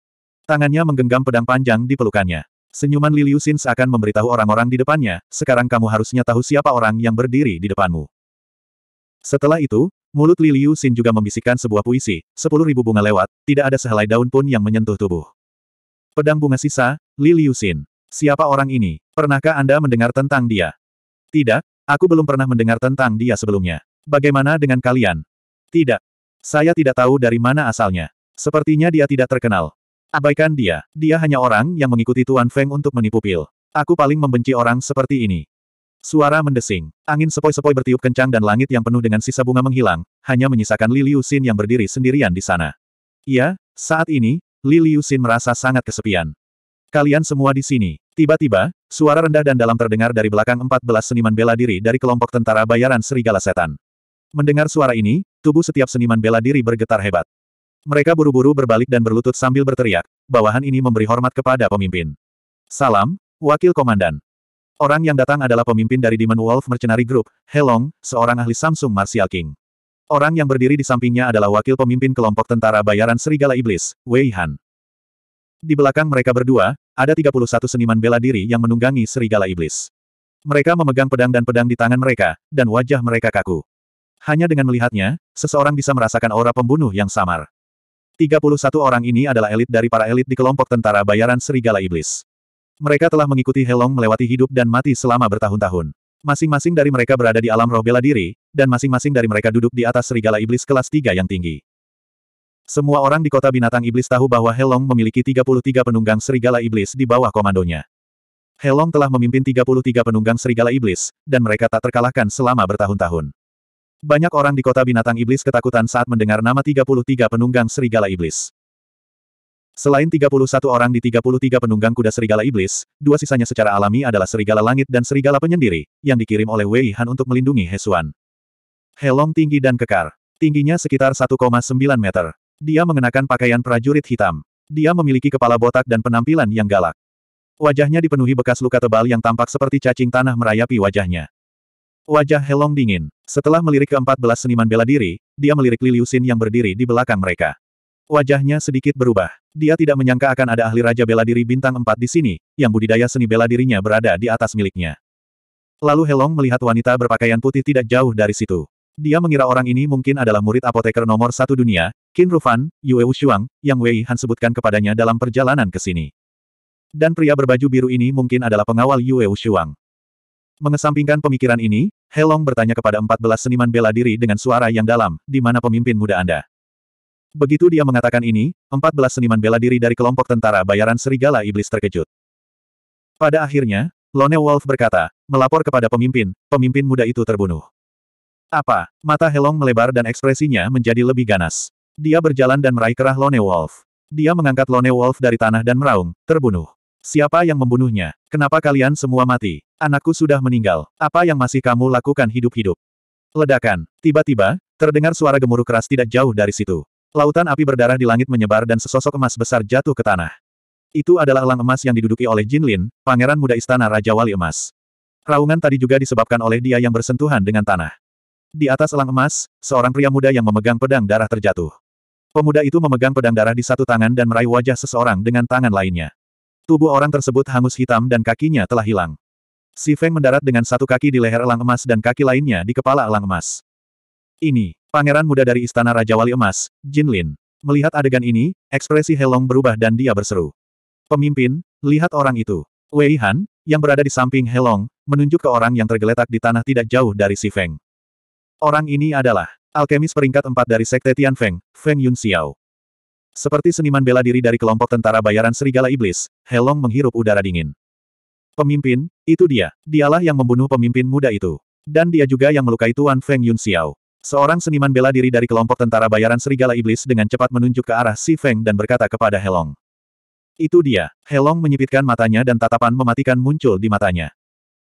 Tangannya menggenggam pedang panjang di pelukannya. Senyuman Liliusin seakan memberitahu orang-orang di depannya, sekarang kamu harusnya tahu siapa orang yang berdiri di depanmu. Setelah itu, Mulut Li Liu Xin juga membisikkan sebuah puisi, sepuluh ribu bunga lewat, tidak ada sehelai daun pun yang menyentuh tubuh. Pedang bunga sisa, Li Liu Xin. Siapa orang ini? Pernahkah Anda mendengar tentang dia? Tidak, aku belum pernah mendengar tentang dia sebelumnya. Bagaimana dengan kalian? Tidak. Saya tidak tahu dari mana asalnya. Sepertinya dia tidak terkenal. Abaikan dia. Dia hanya orang yang mengikuti Tuan Feng untuk menipu pil. Aku paling membenci orang seperti ini. Suara mendesing. Angin sepoi-sepoi bertiup kencang dan langit yang penuh dengan sisa bunga menghilang, hanya menyisakan Li Liu Xin yang berdiri sendirian di sana. Iya, saat ini, Li Liu Xin merasa sangat kesepian. Kalian semua di sini. Tiba-tiba, suara rendah dan dalam terdengar dari belakang 14 seniman bela diri dari kelompok tentara bayaran Serigala Setan. Mendengar suara ini, tubuh setiap seniman bela diri bergetar hebat. Mereka buru-buru berbalik dan berlutut sambil berteriak, bawahan ini memberi hormat kepada pemimpin. Salam, Wakil Komandan. Orang yang datang adalah pemimpin dari Demon Wolf Mercenary Group, Helong, seorang ahli Samsung Martial King. Orang yang berdiri di sampingnya adalah wakil pemimpin kelompok tentara bayaran Serigala Iblis, Wei Han. Di belakang mereka berdua, ada 31 seniman bela diri yang menunggangi Serigala Iblis. Mereka memegang pedang dan pedang di tangan mereka, dan wajah mereka kaku. Hanya dengan melihatnya, seseorang bisa merasakan aura pembunuh yang samar. 31 orang ini adalah elit dari para elit di kelompok tentara bayaran Serigala Iblis. Mereka telah mengikuti Helong melewati hidup dan mati selama bertahun-tahun. Masing-masing dari mereka berada di alam roh bela diri, dan masing-masing dari mereka duduk di atas serigala iblis kelas tiga yang tinggi. Semua orang di kota binatang iblis tahu bahwa Helong memiliki 33 penunggang serigala iblis di bawah komandonya. Helong telah memimpin 33 penunggang serigala iblis, dan mereka tak terkalahkan selama bertahun-tahun. Banyak orang di kota binatang iblis ketakutan saat mendengar nama 33 penunggang serigala iblis. Selain 31 orang di 33 penunggang kuda serigala iblis, dua sisanya secara alami adalah serigala langit dan serigala penyendiri, yang dikirim oleh Wei Han untuk melindungi He Hesuan. Helong tinggi dan kekar. Tingginya sekitar 1,9 meter. Dia mengenakan pakaian prajurit hitam. Dia memiliki kepala botak dan penampilan yang galak. Wajahnya dipenuhi bekas luka tebal yang tampak seperti cacing tanah merayapi wajahnya. Wajah Helong dingin. Setelah melirik ke belas seniman bela diri, dia melirik Liliusin yang berdiri di belakang mereka. Wajahnya sedikit berubah. Dia tidak menyangka akan ada ahli Raja Bela Diri Bintang 4 di sini, yang budidaya seni bela dirinya berada di atas miliknya. Lalu Helong melihat wanita berpakaian putih tidak jauh dari situ. Dia mengira orang ini mungkin adalah murid apoteker nomor satu dunia, Qin Rufan, Yue Wushuang, yang Wei Han sebutkan kepadanya dalam perjalanan ke sini. Dan pria berbaju biru ini mungkin adalah pengawal Yue Wushuang. Mengesampingkan pemikiran ini, Helong bertanya kepada empat belas seniman bela diri dengan suara yang dalam, di mana pemimpin muda Anda? Begitu dia mengatakan ini, 14 seniman bela diri dari kelompok tentara bayaran serigala iblis terkejut. Pada akhirnya, Lone Wolf berkata, melapor kepada pemimpin, pemimpin muda itu terbunuh. Apa? Mata Helong melebar dan ekspresinya menjadi lebih ganas. Dia berjalan dan meraih kerah Lone Wolf. Dia mengangkat Lone Wolf dari tanah dan meraung, terbunuh. Siapa yang membunuhnya? Kenapa kalian semua mati? Anakku sudah meninggal. Apa yang masih kamu lakukan hidup-hidup? Ledakan. Tiba-tiba, terdengar suara gemuruh keras tidak jauh dari situ. Lautan api berdarah di langit menyebar dan sesosok emas besar jatuh ke tanah. Itu adalah elang emas yang diduduki oleh Jin Lin, pangeran muda istana Raja Wali Emas. Raungan tadi juga disebabkan oleh dia yang bersentuhan dengan tanah. Di atas elang emas, seorang pria muda yang memegang pedang darah terjatuh. Pemuda itu memegang pedang darah di satu tangan dan meraih wajah seseorang dengan tangan lainnya. Tubuh orang tersebut hangus hitam dan kakinya telah hilang. Si Feng mendarat dengan satu kaki di leher elang emas dan kaki lainnya di kepala elang emas. Ini, pangeran muda dari Istana Raja Wali Emas, Jin Lin. Melihat adegan ini, ekspresi Helong berubah dan dia berseru. Pemimpin, lihat orang itu. Wei Han, yang berada di samping Helong, menunjuk ke orang yang tergeletak di tanah tidak jauh dari Si Feng. Orang ini adalah alkemis peringkat empat dari Sekte Tian Feng, Feng Yun Xiao. Seperti seniman bela diri dari kelompok tentara bayaran Serigala Iblis, Helong menghirup udara dingin. Pemimpin, itu dia. Dialah yang membunuh pemimpin muda itu. Dan dia juga yang melukai Tuan Feng Yun Xiao. Seorang seniman bela diri dari kelompok tentara bayaran serigala iblis dengan cepat menunjuk ke arah Si Feng dan berkata kepada Helong. Itu dia. Helong menyipitkan matanya dan tatapan mematikan muncul di matanya.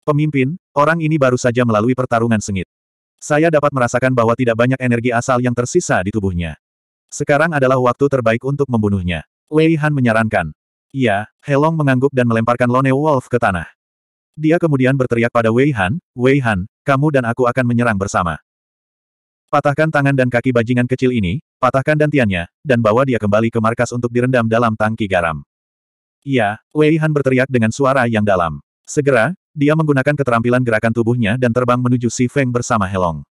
Pemimpin, orang ini baru saja melalui pertarungan sengit. Saya dapat merasakan bahwa tidak banyak energi asal yang tersisa di tubuhnya. Sekarang adalah waktu terbaik untuk membunuhnya. Wei Han menyarankan. Iya, Helong mengangguk dan melemparkan Lone Wolf ke tanah. Dia kemudian berteriak pada Wei Han, Wei Han, kamu dan aku akan menyerang bersama. Patahkan tangan dan kaki bajingan kecil ini, patahkan dantiannya, dan bawa dia kembali ke markas untuk direndam dalam tangki garam. Iya, Wei Han berteriak dengan suara yang dalam. Segera, dia menggunakan keterampilan gerakan tubuhnya dan terbang menuju Si Feng bersama Helong.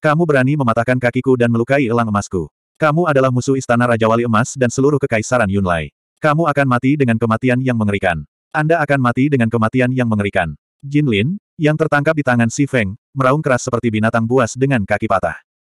Kamu berani mematahkan kakiku dan melukai elang emasku. Kamu adalah musuh istana Raja Wali Emas dan seluruh kekaisaran Yunlai. Kamu akan mati dengan kematian yang mengerikan. Anda akan mati dengan kematian yang mengerikan. Jin Lin, yang tertangkap di tangan Si Feng, meraung keras seperti binatang buas dengan kaki patah.